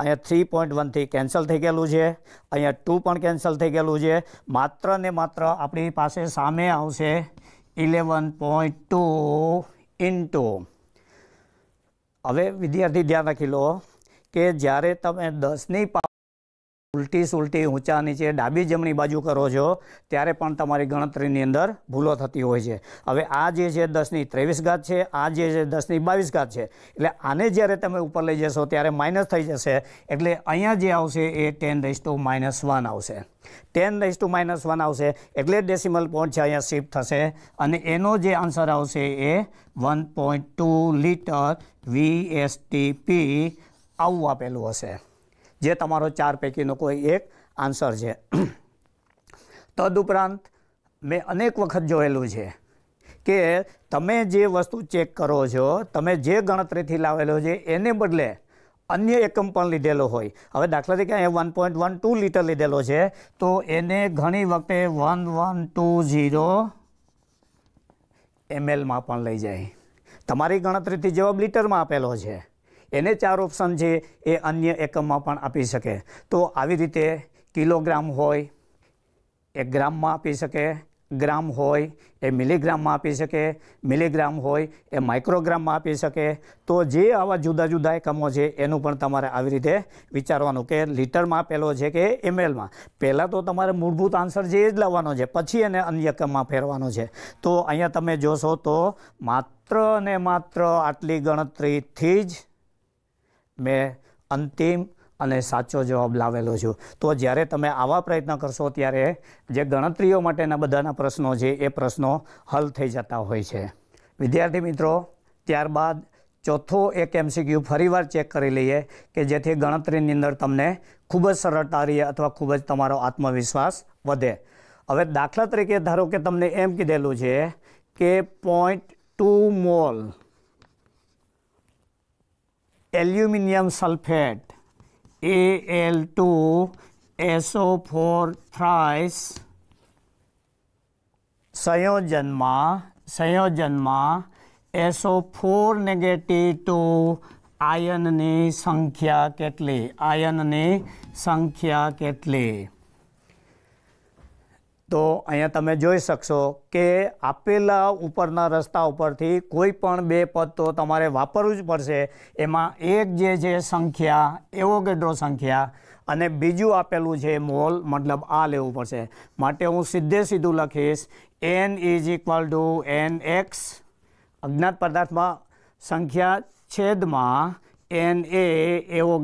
અહીંયા થ્રી પોઈન્ટ વનથી કેન્સલ થઈ ગયેલું છે અહીંયા ટુ પણ કેન્સલ થઈ ગયેલું છે માત્ર ને માત્ર આપણી પાસે સામે આવશે eleven point two into હવે વિદ્યાર્થી ધ્યાન રાખી લો કે જ્યારે તમે દસની ઉલટી સુલટી ઊંચા નીચે ડાબી જમણી બાજુ કરો છો ત્યારે પણ તમારી ગણતરીની અંદર ભૂલો થતી હોય છે હવે આ જે છે દસની ત્રેવીસ ઘાત છે આ જે છે દસની બાવીસ ઘાત છે એટલે આને જ્યારે તમે ઉપર લઈ જશો ત્યારે માઇનસ થઈ જશે એટલે અહીંયા જે આવશે એ ten raise to minus one આવશે ten raise to minus one આવશે એટલે ડેસિમલ પોઈન્ટ છે અહીંયા શિફ્ટ થશે અને એનો જે આન્સર આવશે એ one point two litre VSTP આવું આપેલું હશે જે તમારો ચાર પૈકીનો કોઈ એક આન્સર છે તદુપરાંત મેં અનેક વખત જોયેલું છે કે તમે જે વસ્તુ ચેક કરો છો તમે જે ગણતરીથી લાવેલો છે એને બદલે અન્ય એકમ પણ લીધેલો હોય હવે દાખલા તરીકે અહીંયા one point one two litre લીધેલો છે તો એને ઘણી વખતે વન વન ટુ ઝીરો એમએલમાં પણ લઈ જાય તમારી ગણતરીથી જવાબ લીટરમાં આપેલો છે એને ચાર ઓપ્શન છે એ અન્ય એકમમાં પણ આપી શકે તો આવી રીતે કિલોગ્રામ હોય એ ગ્રામમાં આપી શકે ગ્રામ હોય એ મિલીગ્રામમાં આપી શકે મિલીગ્રામ હોય એ માઇક્રોગ્રામમાં આપી શકે તો જે આવા જુદા જુદા એકમો છે એનું પણ તમારે આવી રીતે વિચારવાનું કે લીટરમાં આપેલો છે કે એમએલમાં પહેલાં તો તમારે મૂળભૂત આન્સર જે જ લાવવાનો છે પછી એને અન્ય એકમમાં ફેરવાનો છે તો અહીંયા તમે જોશો તો માત્ર ને માત્ર આટલી ગણતરીથી જ મેં અંતિમ અને સાચો જવાબ લાવેલો છું તો જ્યારે તમે આવા પ્રયત્ન કરશો ત્યારે જે ગણતરીઓ માટેના બધાના પ્રશ્નો છે એ પ્રશ્નો હલ થઈ જતા હોય છે વિદ્યાર્થી મિત્રો ત્યારબાદ ચોથો એક એમસીક્યુ ફરીવાર ચેક કરી લઈએ કે જેથી ગણતરીની અંદર તમને ખૂબ જ સરળતા રહે અથવા ખૂબ જ તમારો આત્મવિશ્વાસ વધે હવે દાખલા તરીકે ધારો કે તમને એમ કીધેલું છે કે point two mole aluminium sulphate A L two SO four thrice સંયોજનમાં સંયોજનમાં SO4 નેગેટિવ ટુ આયનની સંખ્યા કેટલી આયનની સંખ્યા કેટલી તો અહીંયા તમે જોઈ શકશો કે આપેલા ઉપરના રસ્તા ઉપરથી કોઈ પણ બે પદ તો તમારે વાપરવું જ પડશે એમાં એક જે છે સંખ્યા એવોગેડ્રો સંખ્યા અને બીજું આપેલું છે મોલ મતલબ આ લેવું પડશે માટે હું સીધે સીધું લખીશ N is equal to N X અજ્ઞાત પદાર્થમાં સંખ્યા છેદમાં એન એ એવો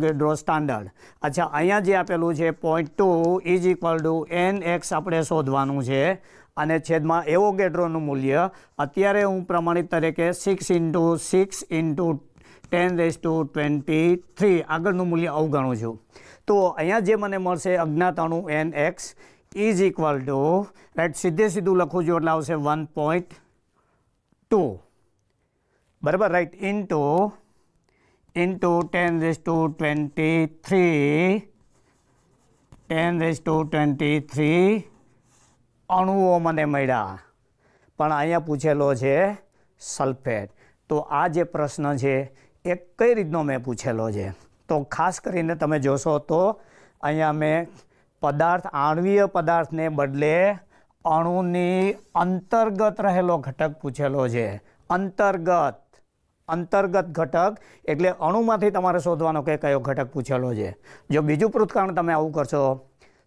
સ્ટાન્ડર્ડ અચ્છા અહીંયા જે આપેલું છે point two is equal to N X આપણે શોધવાનું છે અને છેદમાં એવો ગેડ્રોનું મૂલ્ય અત્યારે હું પ્રમાણિત તરીકે six into six into ten raise to twenty three આગળનું મૂલ્ય અવગણું છું તો અહીંયા જે મને મળશે અજ્ઞાતાનું N X is equal to right સીધે સીધું લખું છું એટલે આવશે વન પોઈન્ટ ટુ બરાબર right into into 10 raised to 23 ten raise to twenty three અણુઓ મને મળ્યા પણ અહીંયા પૂછેલો છે સલ્ફેટ તો આ જે પ્રશ્ન છે એ કઈ રીતનો મેં પૂછેલો છે તો ખાસ કરીને તમે જોશો તો અહીંયા મેં પદાર્થ આણવીય પદાર્થને બદલે અણુની અંતર્ગત રહેલો ઘટક પૂછેલો છે અંતર્ગત અંતર્ગત ઘટક એટલે અણુમાંથી તમારે શોધવાનો કે કયો ઘટક પૂછેલો છે જો બીજું પૃથકારણ તમે આવું કરશો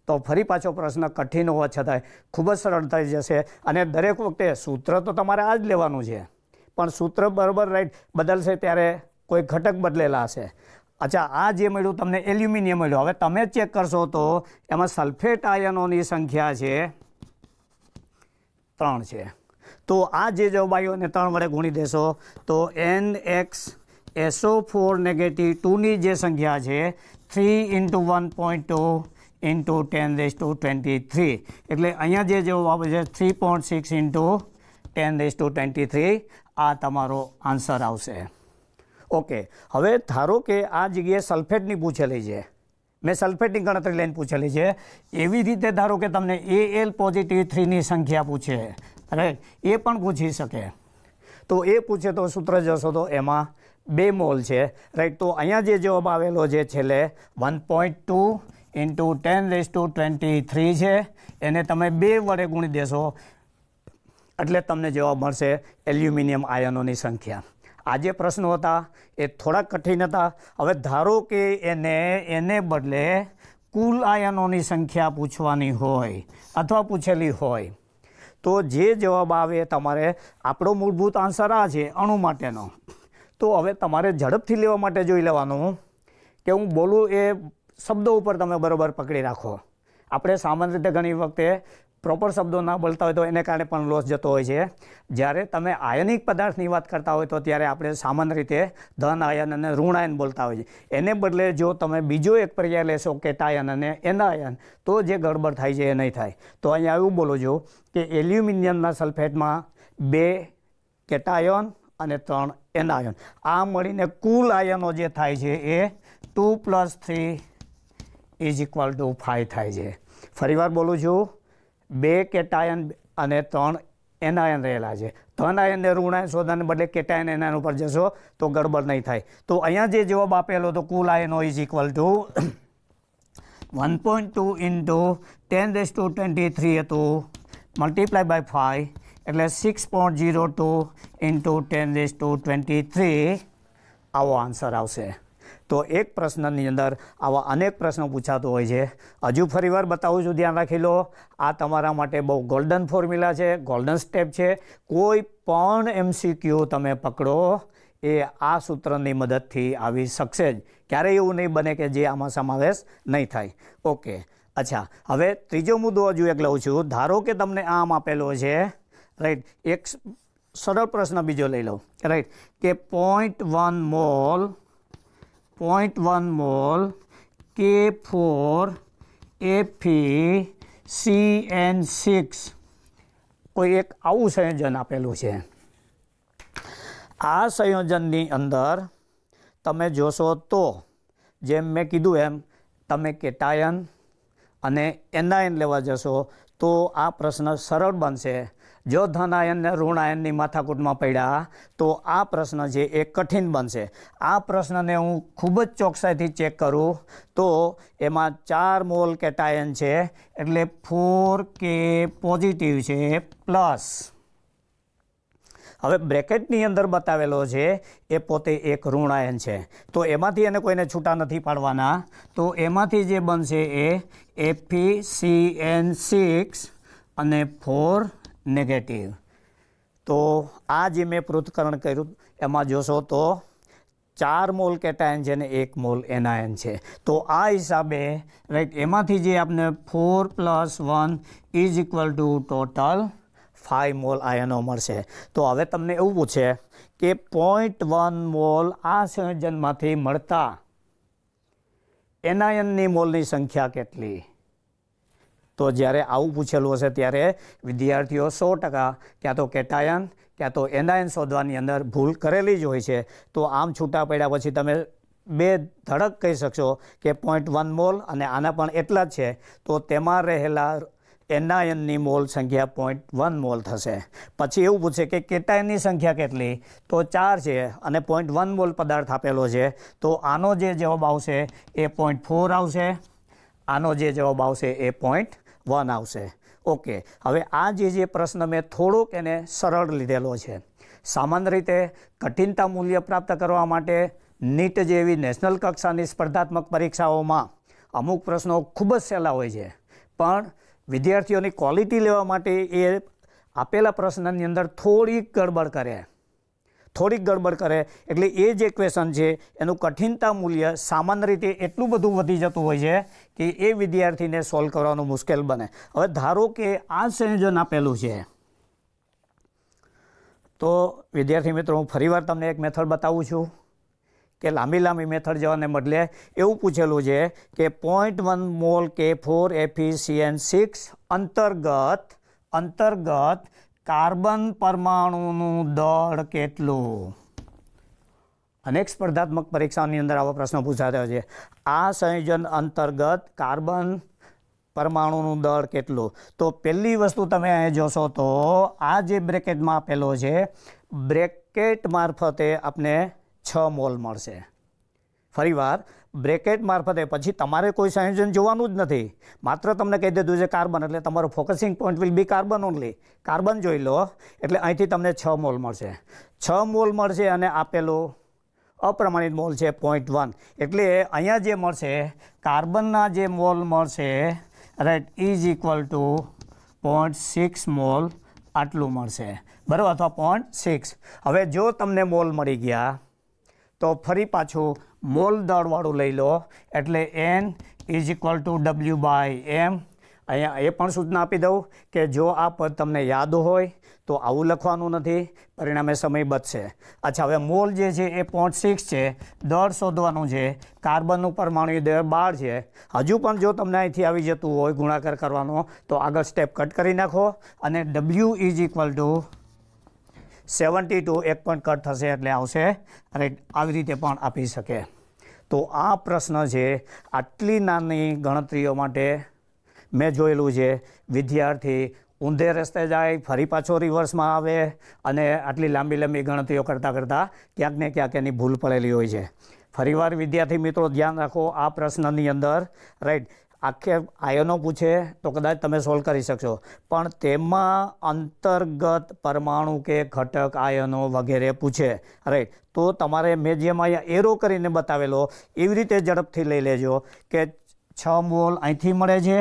તો ફરી પાછો પ્રશ્ન કઠિન હોવા છતાંય ખૂબ જ સરળ થઈ જશે અને દરેક વખતે સૂત્ર તો તમારે આ જ લેવાનું છે પણ સૂત્ર બરાબર રાઈટ બદલશે ત્યારે કોઈ ઘટક બદલેલા હશે અચ્છા આ જે મળ્યું તમને એલ્યુમિનિયમ મળ્યું હવે તમે ચેક કરશો તો એમાં સલ્ફેટ આયનોની સંખ્યા છે ત્રણ છે તો આ જે જવાબાઈઓને ત્રણ વડે ગુણી દેશો તો N X SO four negative ટુની જે સંખ્યા છે three into one point two into ten raise to twenty three એટલે અહીંયા જે જવાબ છે three point six into ten raise to twenty three આ તમારો આન્સર આવશે ઓકે હવે ધારો કે આ જગ્યાએ સલ્ફેટની પૂછેલી છે મેં સલ્ફેટની ગણતરી લઈને પૂછેલી છે એવી રીતે ધારો કે તમને એ એલ પોઝિટિવ થ્રીની સંખ્યા પૂછે રાઈટ એ પણ પૂછી શકે તો એ પૂછે તો સૂત્ર જશો તો એમાં બે મોલ છે રાઈટ તો અહીંયા જે જવાબ આવેલો જે છેલ્લે one point two into ten raise to twenty three છે એને તમે બે વડે ગુણી દેશો એટલે તમને જવાબ મળશે એલ્યુમિનિયમ આયનોની સંખ્યા આજે પ્રશ્નો હતા એ થોડા કઠિન હતા હવે ધારો કે એને એને બદલે કુલ આયનોની સંખ્યા પૂછવાની હોય અથવા પૂછેલી હોય તો જે જવાબ આવે તમારે આપણો મૂળભૂત આન્સર આ છે અણુ માટેનો તો હવે તમારે ઝડપથી લેવા માટે જોઈ લેવાનું કે હું બોલું એ શબ્દો ઉપર તમે બરાબર પકડી રાખો આપણે સામાન્ય રીતે ઘણી વખતે પ્રોપર શબ્દો ના બોલતા હોય તો એને કારણે પણ લોસ જતો હોય છે જ્યારે તમે આયનિક પદાર્થની વાત કરતા હોય તો ત્યારે આપણે સામાન્ય રીતે ધન આયન અને ઋણ આયન બોલતા હોય છે એને બદલે જો તમે બીજો એક પર્યાય લેશો કેટાયન અને એનાયન તો જે ગડબડ થાય છે એ નહીં થાય તો અહીંયા એવું બોલો છો કે એલ્યુમિનિયમના સલ્ફેટમાં બે કેટાયન અને ત્રણ એનાયન આ મળીને કુલ આયનો જે થાય છે એ two plus three is equal to five થાય છે ફરી વાર બોલું છું બે કેટાયન અને ત્રણ એનાયન રહેલા છે ત્રણ આયનને ઋણાયન શોધાને બદલે કેટાયન એનાયન ઉપર જશો તો ગડબડ નહીં થાય તો અહીંયા જે જવાબ આપેલો તો કુલ આયનો is equal to one point two into ten raise to twenty three હતું મલ્ટીપ્લાય બાય ફાઇવ એટલે six point zero two into ten raise to twenty three આવો આન્સર આવશે તો એક પ્રશ્નની અંદર આવા અનેક પ્રશ્નો પૂછાતો હોય છે હજુ ફરીવાર બતાવું છું ધ્યાન રાખી લો આ તમારા માટે બહુ ગોલ્ડન ફોર્મ્યુલા છે ગોલ્ડન સ્ટેપ છે કોઈ પણ એમસીક્યુ તમે પકડો એ આ સૂત્રની મદદથી આવી શકશે જ ક્યારેય એવું નહીં બને કે જે આમાં સમાવેશ નહીં થાય ઓકે અચ્છા હવે ત્રીજો મુદ્દો હજુ એક લઉં છું ધારો કે તમને આમ આપેલો છે રાઈટ એક સરળ પ્રશ્ન બીજો લઈ લઉં રાઈટ કે point one mole point one mole K four Fe C N six કોઈ એક આવું સંયોજન આપેલું છે આ સંયોજનની અંદર તમે જોશો તો જેમ મેં કીધું એમ તમે કેટાયન અને એનાયન લેવા જશો તો આ પ્રશ્ન સરળ બનશે જો ધનાયન ને ઋણાયનની માથાકૂટમાં પડ્યા તો આ પ્રશ્ન છે એ કઠિન બનશે આ પ્રશ્નને હું ખૂબ જ ચોકસાઈથી ચેક કરું તો એમાં ચાર મોલ કેટાયન છે એટલે ફોર કે પોઝિટિવ છે પ્લસ હવે બ્રેકેટની અંદર બતાવેલો છે એ પોતે એક ઋણાયન છે તો એમાંથી એને કોઈને છૂટા નથી પાડવાના તો એમાંથી જે બનશે એ એફી સી એન સિક્સ અને ફોર નેગેટિવ તો આ જે મેં પૃથ્થકરણ કર્યું એમાં જોશો તો ચાર મોલ કેટાયન છે ને એક મોલ એનાયન છે તો આ હિસાબે રાઈટ એમાંથી જે આપણે four plus one is equal to total five mole આયનો મળશે તો હવે તમને એવું પૂછે કે પોઈન્ટ વન મોલ આ સંયોજનમાંથી મળતા એનાયનની મોલની સંખ્યા કેટલી તો જ્યારે આવું પૂછેલું હશે ત્યારે વિદ્યાર્થીઓ સો ટકા ક્યાં તો કેટાયન ક્યાં તો એનાયન શોધવાની અંદર ભૂલ કરેલી જ હોય છે તો આમ છૂટા પડ્યા પછી તમે બે ધડક કહી શકશો કે પોઈન્ટ વન મોલ અને આના પણ એટલા જ છે તો તેમાં રહેલા એનાયનની મોલ સંખ્યા પોઈન્ટ વન મોલ થશે પછી એવું પૂછે કે કેટાયનની સંખ્યા કેટલી તો ચાર છે અને પોઈન્ટ વન મોલ પદાર્થ આપેલો છે તો આનો જે જવાબ આવશે એ પોઈન્ટ ફોર આવશે આનો જે જવાબ આવશે એ પોઈન્ટ વન આવશે ઓકે હવે આ જે જે પ્રશ્ન મેં થોડોક એને સરળ લીધેલો છે સામાન્ય રીતે કઠિનતા મૂલ્ય પ્રાપ્ત કરવા માટે નીટ જેવી નેશનલ કક્ષાની સ્પર્ધાત્મક પરીક્ષાઓમાં અમુક પ્રશ્નો ખૂબ જ સહેલા હોય છે પણ વિદ્યાર્થીઓની ક્વોલિટી લેવા માટે એ આપેલા પ્રશ્નની અંદર થોડીક ગડબડ કરે થોડીક ગડબડ કરે એટલે એ જે ક્વેશન છે એનું કઠિનતા મૂલ્ય સામાન્ય રીતે એટલું બધું વધી જતું હોય છે કે એ વિદ્યાર્થીને સોલ્વ કરવાનું મુશ્કેલ બને હવે ધારો કે આ સંયોજન આપેલું છે તો વિદ્યાર્થી મિત્રો હું ફરીવાર તમને એક મેથડ બતાવું છું કે લાંબી લાંબી મેથડ જવાને બદલે એવું પૂછેલું છે કે point one mole K four Fe CN six અંતર્ગત અંતર્ગત કાર્બન પરમાણુનું દળ કેટલું અનેક સ્પર્ધાત્મક પરીક્ષાઓની અંદર આવા પ્રશ્નો પૂછાતા છે આ સંયોજન અંતર્ગત કાર્બન પરમાણુનું દળ કેટલું તો પહેલી વસ્તુ તમે અહીં જોશો તો આ જે બ્રેકેટમાં આપેલો છે બ્રેકેટ મારફતે આપને છ મોલ મળશે ફરીવાર બ્રેકેટ મારફતે પછી તમારે કોઈ સંયોજન જોવાનું જ નથી માત્ર તમને કહી દીધું છે કાર્બન એટલે તમારો focusing point will be carbon only carbon જોઈ લો એટલે અહીંથી તમને છ મોલ મળશે છ મોલ મળશે અને આપેલું અપ્રમાણિત મોલ છે પોઈન્ટ વન એટલે અહીંયા જે મળશે કાર્બનના જે મોલ મળશે right is equal to point six mole આટલું મળશે બરાબર અથવા પોઈન્ટ સિક્સ હવે જો તમને મોલ મળી ગયા તો ફરી પાછું મોલ દળવાળું લઈ લો એટલે N is equal to W by M અહીંયા એ પણ સૂચના આપી દઉં કે જો આ પદ તમને યાદ હોય તો આવું લખવાનું નથી પરિણામે સમય બચશે અચ્છા હવે મોલ જે છે એ પોઈન્ટ સિક્સ છે દળ શોધવાનું છે કાર્બનનું પરમાણુ દર બાર છે હજુ પણ જો તમને અહીંથી આવી જતું હોય ગુણાકાર કરવાનો તો આગળ સ્ટેપ કટ કરી નાખો અને W is equal to seventy two એક પોઈન્ટ કટ થશે એટલે આવશે અને આવી રીતે પણ આપી શકે તો આ પ્રશ્ન છે આટલી નાની ગણતરીઓ માટે મેં જોયેલું છે વિદ્યાર્થી ઊંધે રસ્તે જાય ફરી પાછો રિવર્સમાં આવે અને આટલી લાંબી લાંબી ગણતરીઓ કરતાં કરતાં ક્યાંક ને ક્યાંક એની ભૂલ પડેલી હોય છે ફરીવાર વિદ્યાર્થી મિત્રો ધ્યાન રાખો આ પ્રશ્નની અંદર રાઈટ આખે આયનો પૂછે તો કદાચ તમે સોલ્વ કરી શકશો પણ તેમાં અંતર્ગત પરમાણુ કે ઘટક આયનો વગેરે પૂછે રાઈટ તો તમારે મેં જેમ અહીંયા એરો કરીને બતાવેલો એવી રીતે ઝડપથી લઈ લેજો કે છ મોલ અહીંથી મળે છે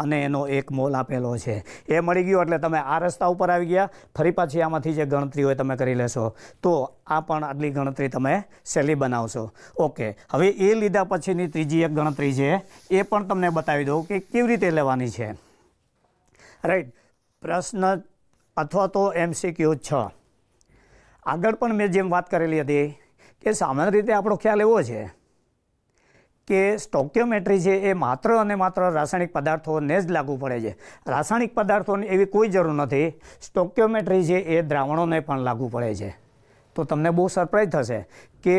અને એનો એક મોલ આપેલો છે એ મળી ગયો એટલે તમે આ રસ્તા ઉપર આવી ગયા ફરી પાછી આમાંથી જે ગણતરી હોય તમે કરી લેશો તો આ પણ આટલી ગણતરી તમે સહેલી બનાવશો ઓકે હવે એ લીધા પછીની ત્રીજી એક ગણતરી છે એ પણ તમને બતાવી દઉં કે કેવી રીતે લેવાની છે રાઈટ પ્રશ્ન અથવા તો એમ એમસીક્યુ છ આગળ પણ મેં જેમ વાત કરેલી હતી કે સામાન્ય રીતે આપણો ખ્યાલ એવો છે કે સ્ટોક્યોમેટ્રી છે એ માત્ર અને માત્ર રાસાયણિક પદાર્થોને જ લાગુ પડે છે રાસાયણિક પદાર્થોની એવી કોઈ જરૂર નથી સ્ટોક્યોમેટ્રી છે એ દ્રાવણોને પણ લાગુ પડે છે તો તમને બહુ સરપ્રાઈઝ થશે કે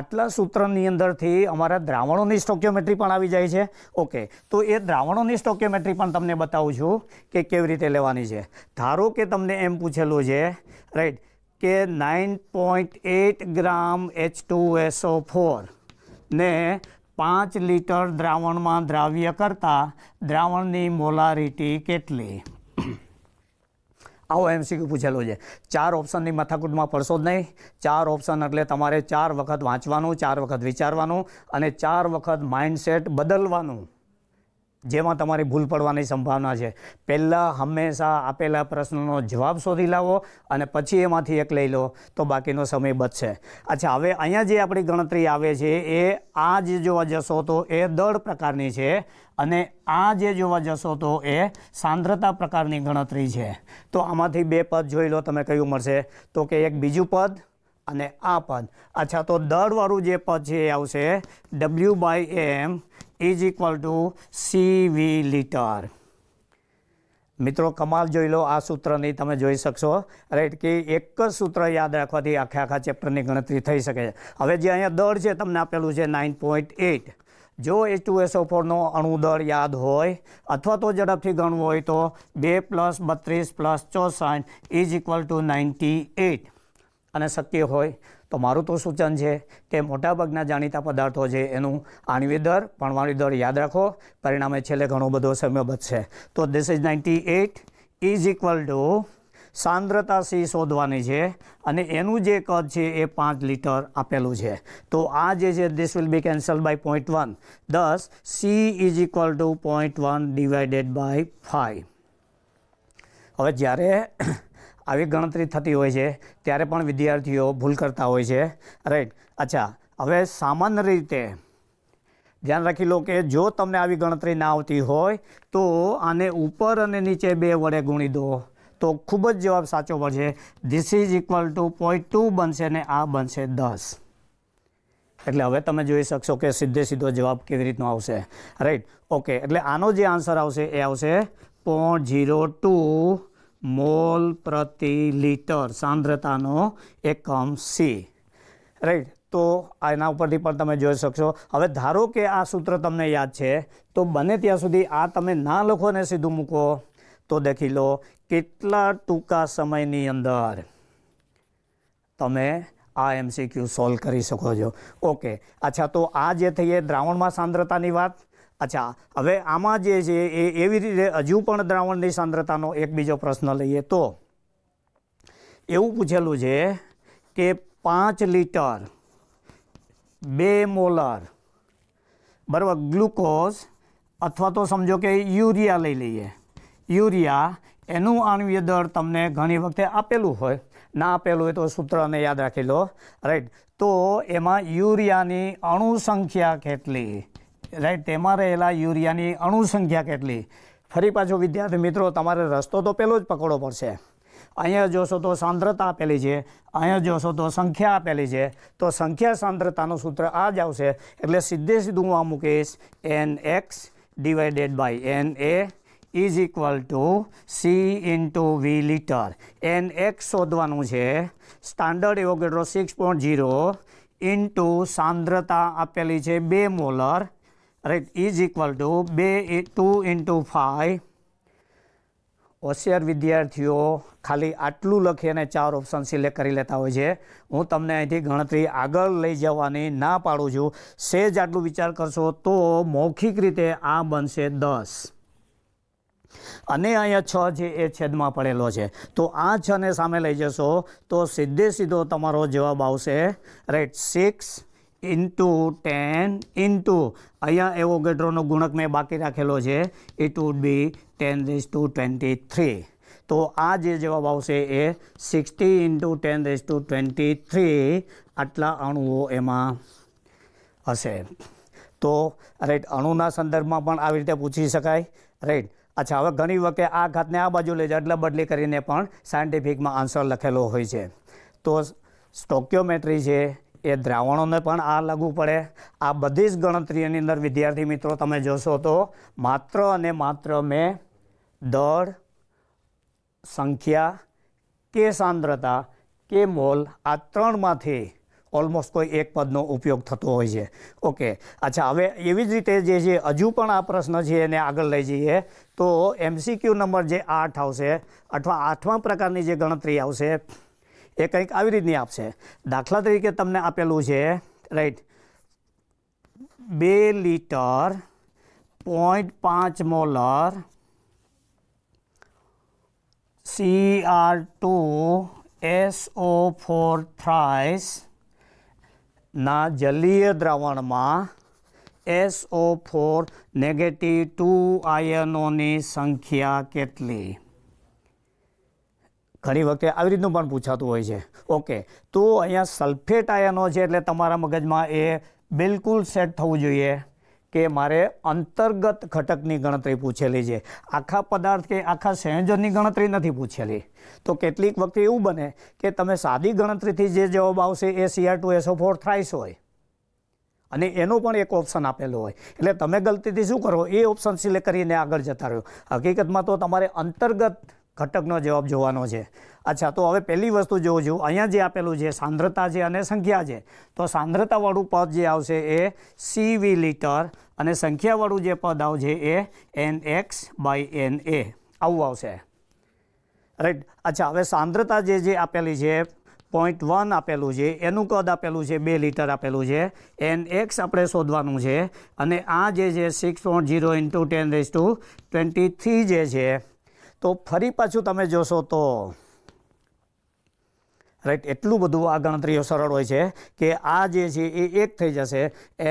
આટલા સૂત્રની અંદરથી અમારા દ્રાવણોની સ્ટોક્યોમેટ્રી પણ આવી જાય છે ઓકે તો એ દ્રાવણોની સ્ટોક્યોમેટ્રી પણ તમને બતાવું છું કે કેવી રીતે લેવાની છે ધારો કે તમને એમ પૂછેલું છે રાઈટ કે nine point eight gram H two S O four ને પાંચ લિટર દ્રાવણમાં દ્રાવ્ય કરતાં દ્રાવણની મોલારિટી કેટલી આવો એમસીક્યુ પૂછેલો છે ચાર ઓપ્શનની મથાકૂટમાં પડશો જ નહીં ચાર ઓપ્શન એટલે તમારે ચાર વખત વાંચવાનું ચાર વખત વિચારવાનું અને ચાર વખત માઇન્ડસેટ બદલવાનું જેમાં તમારી ભૂલ પડવાની સંભાવના છે પહેલાં હંમેશા આપેલા પ્રશ્નનો જવાબ શોધી લાવો અને પછી એમાંથી એક લઈ લો તો બાકીનો સમય બચશે અચ્છા હવે અહીંયા જે આપણી ગણતરી આવે છે એ આ જે જોવા જશો તો એ દળ પ્રકારની છે અને આ જે જોવા જશો તો એ સાંદ્રતા પ્રકારની ગણતરી છે તો આમાંથી બે પદ જોઈ લો તમે કયું મળશે તો કે એક બીજું પદ અને આ પદ અચ્છા તો દળવાળું જે પદ છે એ આવશે W by M is equal to CV litre મિત્રો કમાલ જોઈ લો આ સૂત્રની તમે જોઈ શકશો રાઈટ કે એક જ સૂત્ર યાદ રાખવાથી આખે આખા ચેપ્ટરની ગણતરી થઈ શકે છે હવે જે અહીંયા દળ છે તમને આપેલું છે નાઇન પોઈન્ટ એટ જો એચ ટુ એસઓ ફોરનો અણુદળ યાદ હોય અથવા તો ઝડપથી ગણવું હોય તો બે પ્લસ બત્રીસ પ્લસ ચોસાઠ is equal to ninety eight અને શક્ય હોય તો મારું તો સૂચન છે કે મોટાભાગના જાણીતા પદાર્થો છે એનું આણવી દર પણવાણી દર યાદ રાખો પરિણામે છેલ્લે ઘણો બધો સમય બચશે તો this is ninety eight is equal to સાંદ્રતા સી શોધવાની છે અને એનું જે કદ છે એ પાંચ લીટર આપેલું છે તો આ જે છે this will be cancel by point one દસ C is equal to point one divided by five હવે જ્યારે આવી ગણતરી થતી હોય છે ત્યારે પણ વિદ્યાર્થીઓ ભૂલ કરતા હોય છે રાઈટ અચ્છા હવે સામાન્ય રીતે ધ્યાન રાખી લો કે જો તમને આવી ગણતરી ના આવતી હોય તો આને ઉપર અને નીચે બે વડે ગુણી દો તો ખૂબ જ જવાબ સાચો પડશે this is equal to point two બનશે ને આ બનશે દસ એટલે હવે તમે જોઈ શકશો કે સીધે સીધો જવાબ કેવી રીતનો આવશે રાઈટ ઓકે એટલે આનો જે આન્સર આવશે એ આવશે પોઈન્ટ ઝીરો ટુ મોલ પ્રતિ લીટર સાંદ્રતાનો એકમ સી રાઈટ તો એના ઉપરથી પણ તમે જોઈ શકશો હવે ધારો કે આ સૂત્ર તમને યાદ છે તો બને ત્યાં સુધી આ તમે ના લખો ને સીધું મૂકો તો દેખી લો કેટલા ટૂંકા સમયની અંદર તમે આ એમસીક્યુ સોલ્વ કરી શકો છો ઓકે અચ્છા તો આ જે થઈએ દ્રાવણમાં સાંદ્રતાની વાત અચ્છા હવે આમાં જે છે એ એવી રીતે હજુ પણ દ્રાવણની સાંદ્રતાનો એક બીજો પ્રશ્ન લઈએ તો એવું પૂછેલું છે કે પાંચ લીટર બે મોલર બરાબર ગ્લુકોઝ અથવા તો સમજો કે યુરિયા લઈ લઈએ યુરિયા એનું આણ્વીય દળ તમને ઘણી વખતે આપેલું હોય ના આપેલું હોય તો સૂત્રને યાદ રાખી લો રાઈટ તો એમાં યુરિયાની અણુ સંખ્યા કેટલી રાઈટ તેમાં રહેલા યુરિયાની અણુસંખ્યા કેટલી ફરી પાછો વિદ્યાર્થી મિત્રો તમારે રસ્તો તો પહેલો જ પકડવો પડશે અહીંયા જોશો તો સાંદ્રતા આપેલી છે અહીંયા જોશો તો સંખ્યા આપેલી છે તો સંખ્યા સાંદ્રતાનું સૂત્ર આ જ આવશે એટલે સીધે સીધું હું આ મૂકીશ N X divided by N A is equal to C into V litre N X શોધવાનું છે standard Avogadro six point zero into સાંદ્રતા આપેલી છે બે molar right is equal to બે ટુ ઇન્ટુ ફાઈવ હોશિયાર વિદ્યાર્થીઓ ખાલી આટલું લખી અને ચાર ઓપ્શન સિલેક્ટ કરી લેતા હોય છે હું તમને અહીંથી ગણતરી આગળ લઈ જવાની ના પાડું છું સેજ આટલું વિચાર કરશો તો મૌખિક રીતે આ બનશે દસ અને અહીંયા છ છે એ છેદમાં પડેલો છે તો આ છને સામે લઈ જશો તો સીધે સીધો તમારો જવાબ આવશે right six into ten into અહીંયા એવોગેડ્રોનો ગુણક મેં બાકી રાખેલો છે it would be ten raise to twenty three તો આ જે જવાબ આવશે એ sixty into ten raise to twenty three આટલા અણુઓ એમાં હશે તો રાઈટ અણુના સંદર્ભમાં પણ આવી રીતે પૂછી શકાય રાઈટ અચ્છા હવે ઘણી વખતે આ ઘાતને આ બાજુ લઈ જાય એટલે બદલી કરીને પણ સાયન્ટિફિકમાં આન્સર લખેલો હોય છે તો સ્ટોક્યોમેટ્રી છે એ દ્રાવણોને પણ આ લાગુ પડે આ બધી જ ગણતરીઓની અંદર વિદ્યાર્થી મિત્રો તમે જોશો તો માત્ર અને માત્ર મેં દળ સંખ્યા કે સાંદ્રતા કે મોલ આ ત્રણમાંથી ઓલમોસ્ટ કોઈ એક પદનો ઉપયોગ થતો હોય છે ઓકે અચ્છા હવે એવી જ રીતે જે છે હજુ પણ આ પ્રશ્ન છે એને આગળ લઈ જઈએ તો એમસીક્યુ નંબર જે આઠ આવશે અથવા આઠમા પ્રકારની જે ગણતરી આવશે એ કંઈક આવી રીતની આપશે દાખલા તરીકે તમને આપેલું છે રાઈટ બે લીટર પોઈન્ટ પાંચ molar C R two SO four thrice ના જલીય દ્રાવણમાં એસઓ ફોર નેગેટિવ ટુ આયનોની સંખ્યા કેટલી ઘણી વખતે આવી રીતનું પણ પૂછાતું હોય છે ઓકે તો અહીંયા સલ્ફેટ આયનો છે એટલે તમારા મગજમાં એ બિલકુલ સેટ થવું જોઈએ કે મારે અંતર્ગત ઘટકની ગણતરી પૂછેલી છે આખા પદાર્થ કે આખા સંયોજનની ગણતરી નથી પૂછેલી તો કેટલીક વખતે એવું બને કે તમે સાદી ગણતરીથી જે જવાબ આવશે એ CR two SO four thrice હોય અને એનો પણ એક ઓપ્શન આપેલો હોય એટલે તમે ગલતીથી શું કરો એ ઓપ્શન સિલેક્ટ કરીને આગળ જતા રહ્યો હકીકતમાં તો તમારે અંતર્ગત ઘટકનો જવાબ જોવાનો છે અચ્છા તો હવે પહેલી વસ્તુ જોઉં છું અહીંયા જે આપેલું છે સાંદ્રતા છે અને સંખ્યા છે તો સાંદ્રતાવાળું પદ જે આવશે એ સી વી લીટર અને સંખ્યાવાળું જે પદ આવશે એ N X by N A આવું આવશે રાઈટ અચ્છા હવે સાંદ્રતા જે જે આપેલી છે પોઈન્ટ વન આપેલું છે એનું કદ આપેલું છે બે લીટર આપેલું છે એન એક્સ આપણે શોધવાનું છે અને આ જે છે six point zero into ten raise to twenty three જે છે તો ફરી પાછું તમે જોશો તો રાઈટ એટલું બધું આ ગણતરીઓ સરળ હોય છે કે આ જે છે એ એક થઈ જશે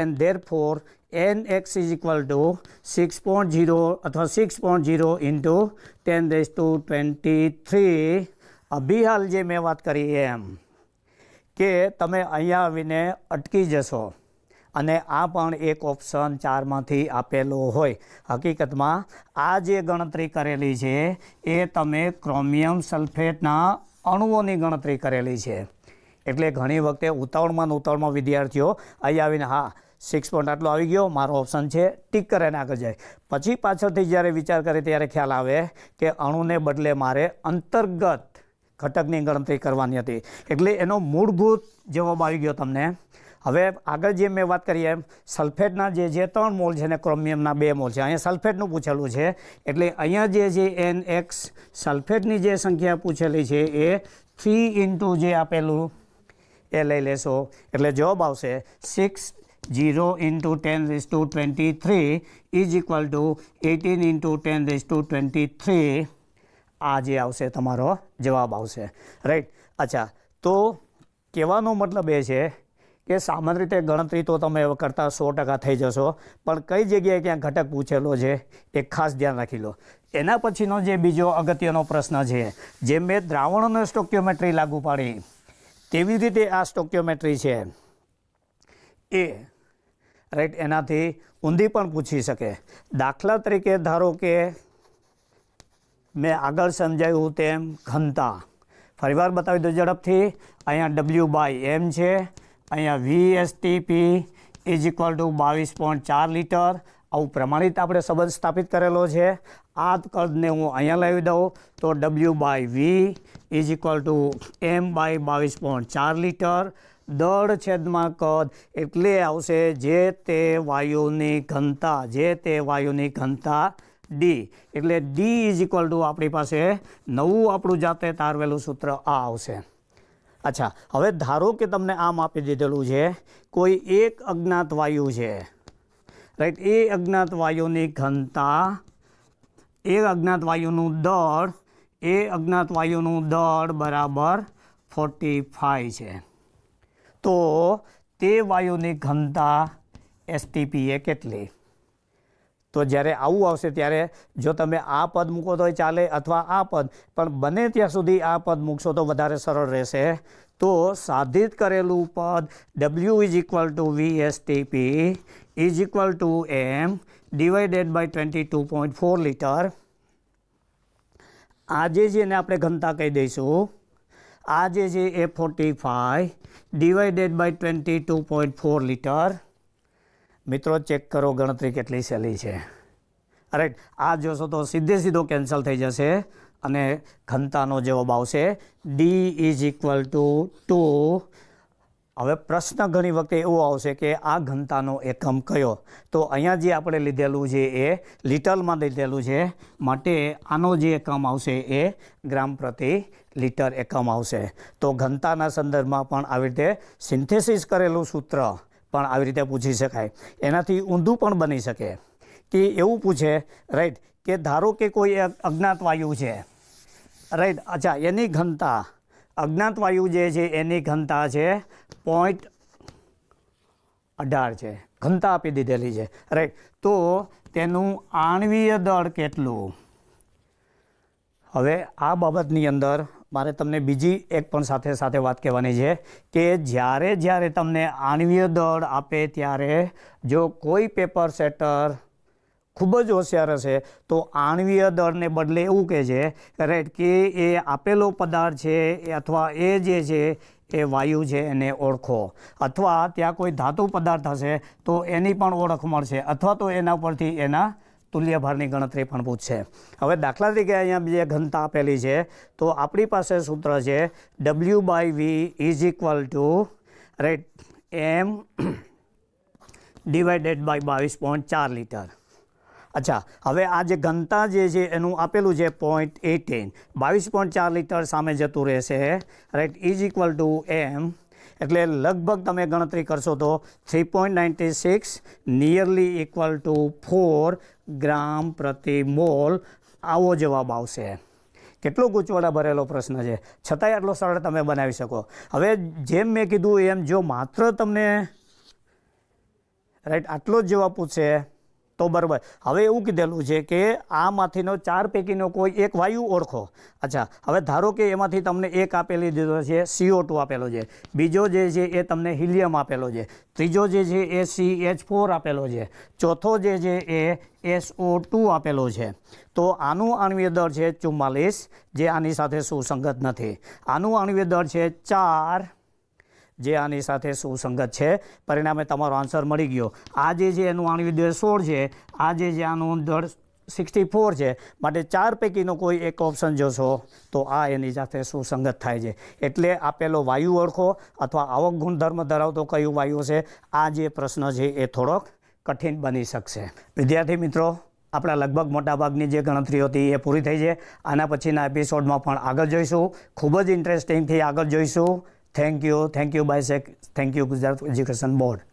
and therefore N X is equal to six point zero અથવા six point zero into ten raise to twenty three અભિહાલ જે મેં વાત કરી એમ કે તમે અહીંયા આવીને અટકી જશો અને આ પણ એક ઓપ્શન ચારમાંથી આપેલો હોય હકીકતમાં આ જે ગણતરી કરેલી છે એ તમે ક્રોમિયમ સલ્ફેટના અણુઓની ગણતરી કરેલી છે એટલે ઘણી વખતે ઉતાવળમાં ઉતાવળમાં વિદ્યાર્થીઓ અહીં આવીને હા સિક્સ પોઈન્ટ આટલો આવી ગયો મારો ઓપ્શન છે ટીક કરીને આગળ જાય પછી પાછળથી જ્યારે વિચાર કરે ત્યારે ખ્યાલ આવે કે અણુને બદલે મારે અંતર્ગત ઘટકની ગણતરી કરવાની હતી એટલે એનો મૂળભૂત જવાબ આવી ગયો તમને અવે આગળ જે મે વાત કરી એમ સલ્ફેટ ના જે 3 મોલ છે ને chromium ના 2 મોલ છે અહિયા સલ્ફેટ નું પૂછેલું છે એટલે અહિયા જે જે n x સલ્ફેટ ની જે સંખ્યા પૂછેલી છે એ 3 * જે આપેલું એ લઈ લેશો એટલે જવાબ આવશે 6 0 * 10 ^ 23 = 18 * 10 ^ 23 આ જે આવશે તમારો જવાબ આવશે રાઈટ અચ્છા તો કેવાનો મતલબ એ છે કે સામાન્ય રીતે ગણતરી તો તમે કરતાં સો ટકા થઈ જશો પણ કઈ જગ્યાએ ક્યાં ઘટક પૂછેલો છે એ ખાસ ધ્યાન રાખી લો એના પછીનો જે બીજો અગત્યનો પ્રશ્ન છે જે મેં દ્રાવણોને સ્ટોક્યોમેટ્રી લાગુ પાડી તેવી રીતે આ સ્ટોક્યોમેટ્રી છે એ રાઈટ એનાથી ઊંધી પણ પૂછી શકે દાખલા તરીકે ધારો કે મેં આગળ સમજાયું તેમ ઘનતા ફરીવાર બતાવી દો ઝડપથી અહીંયા ડબલ્યુ બાય એમ છે અહીંયા V S TP is equal to બાવીસ પોઈન્ટ ચાર લીટર આવું પ્રમાણિત આપણે સંબંધ સ્થાપિત કરેલો છે આ કદને હું અહીંયા લાવી દઉં તો W by V is equal to M by બાવીસ પોઈન્ટ ચાર લીટર દળ છેદમાં કદ એટલે આવશે જે તે વાયુની ઘનતા જે તે વાયુની ઘનતા ડી એટલે ડી ઇઝ ઇક્વલ ટુ આપણી પાસે નવું આપણું જાતે તારવેલું સૂત્ર આ આવશે અચ્છા હવે ધારો કે તમને આમ આપી દીધેલું છે કોઈ એક અજ્ઞાત વાયુ છે રાઈટ એ અજ્ઞાત વાયુની ઘનતા એ અજ્ઞાત વાયુનું દળ એ અજ્ઞાત વાયુનું દળ બરાબર ફોર્ટી ફાઈવ છે તો તે વાયુની ઘનતા એસટીપી એ કેટલી તો જ્યારે આવું આવશે ત્યારે જો તમે આ પદ મૂકો તો ચાલે અથવા આ પદ પણ બને ત્યાં સુધી આ પદ મૂકશો તો વધારે સરળ રહેશે તો સાધિત કરેલું પદ W is equal to V S TP is equal to M divided by twenty two point four litre આજે જે એને આપણે ઘનતા કહી દઈશું આજે જે એ forty five divided by twenty two point four litre મિત્રો ચેક કરો ગણતરી કેટલી સહેલી છે રાઈટ આ જોશો તો સીધે સીધો કેન્સલ થઈ જશે અને ઘનતાનો જવાબ આવશે D is equal to two હવે પ્રશ્ન ઘણી વખતે એવો આવશે કે આ ઘનતાનો એકમ કયો તો અહીંયા જે આપણે લીધેલું છે એ લીટરમાં લીધેલું છે માટે આનો જે એકમ આવશે એ ગ્રામ પ્રતિ લીટર એકમ આવશે તો ઘનતાના સંદર્ભમાં પણ આવી રીતે સિન્થેસિસ કરેલું સૂત્ર પણ આવી રીતે પૂછી શકાય એનાથી ઊંધું પણ બની શકે કે એવું પૂછે રાઈટ કે ધારો કે કોઈ અજ્ઞાત વાયુ છે રાઈટ અચ્છા એની ઘનતા અજ્ઞાત વાયુ જે છે એની ઘનતા છે પોઈન્ટ અઢાર છે ઘનતા આપી દીધેલી છે રાઈટ તો તેનું આણવીય દળ કેટલું હવે આ બાબતની અંદર મારે તમને બીજી એક પણ સાથે સાથે વાત કહેવાની છે કે જ્યારે જ્યારે તમને આણવીય દળ આપે ત્યારે જો કોઈ પેપર સેટર ખૂબ જ હોશિયાર હશે તો આણવીય દળને બદલે એવું કહે છે રાઈટ કે એ આપેલો પદાર્થ છે અથવા એ જે છે એ વાયુ છે એને ઓળખો અથવા ત્યાં કોઈ ધાતુ પદાર્થ હશે તો એની પણ ઓળખ મળશે અથવા તો એના પરથી એના તુલ્યભારની ગણતરી પણ પૂછશે હવે દાખલા તરીકે અહીંયા જે ઘનતા આપેલી છે તો આપણી પાસે સૂત્ર છે W by V is equal to rate M divided by બાવીસ પોઈન્ટ ચાર લીટર અચ્છા હવે આ જે ઘનતા જે છે એનું આપેલું છે પોઈન્ટ એટીન બાવીસ પોઈન્ટ ચાર લીટર સામે જતું રહેશે right is equal to M એટલે લગભગ તમે ગણતરી કરશો તો three point ninety six nearly equal to four gram પ્રતિ મોલ આવો જવાબ આવશે કેટલો ગૂંચવાડા ભરેલો પ્રશ્ન છે છતાંય આટલો સરળ તમે બનાવી શકો હવે જેમ મેં કીધું એમ જો માત્ર તમને રાઈટ આટલો જ જવાબ પૂછશે તો બરાબર હવે એવું કીધેલું છે કે આમાંથીનો ચાર પૈકીનો કોઈ એક વાયુ ઓળખો અચ્છા હવે ધારો કે એમાંથી તમને એક આપેલી દીધો છે સીઓ ટુ આપેલો છે બીજો જે છે એ તમને હિલિયમ આપેલો છે ત્રીજો જે છે એ સી એચ ફોર આપેલો છે ચોથો જે છે એ એસઓ ટુ આપેલો છે તો આનું આણ્વીય દળ છે ચુમ્માલીસ જે આની સાથે સુસંગત નથી આનું આણ્વીય દળ છે ચાર જે આની સાથે સુસંગત છે પરિણામે તમારો આન્સર મળી ગયો આજે જે એનું આણ્વીય દળ સોળ છે આજે જે આનું દર સિક્સટી ફોર છે માટે ચાર પૈકીનો કોઈ એક ઓપ્શન જોશો તો આ એની સાથે સુસંગત થાય છે એટલે આપેલો વાયુ ઓળખો અથવા આવક ગુણધર્મ ધરાવતો કયું વાયુ છે આ જે પ્રશ્ન છે એ થોડોક કઠિન બની શકશે વિદ્યાર્થી મિત્રો આપણા લગભગ મોટાભાગની જે ગણતરીઓ હતી એ પૂરી થઈ છે આના પછીના એપિસોડમાં પણ આગળ જોઈશું ખૂબ જ ઇન્ટરેસ્ટિંગથી આગળ જોઈશું Thank you, thank you, BISEC, thank you, Gujarat Education Board.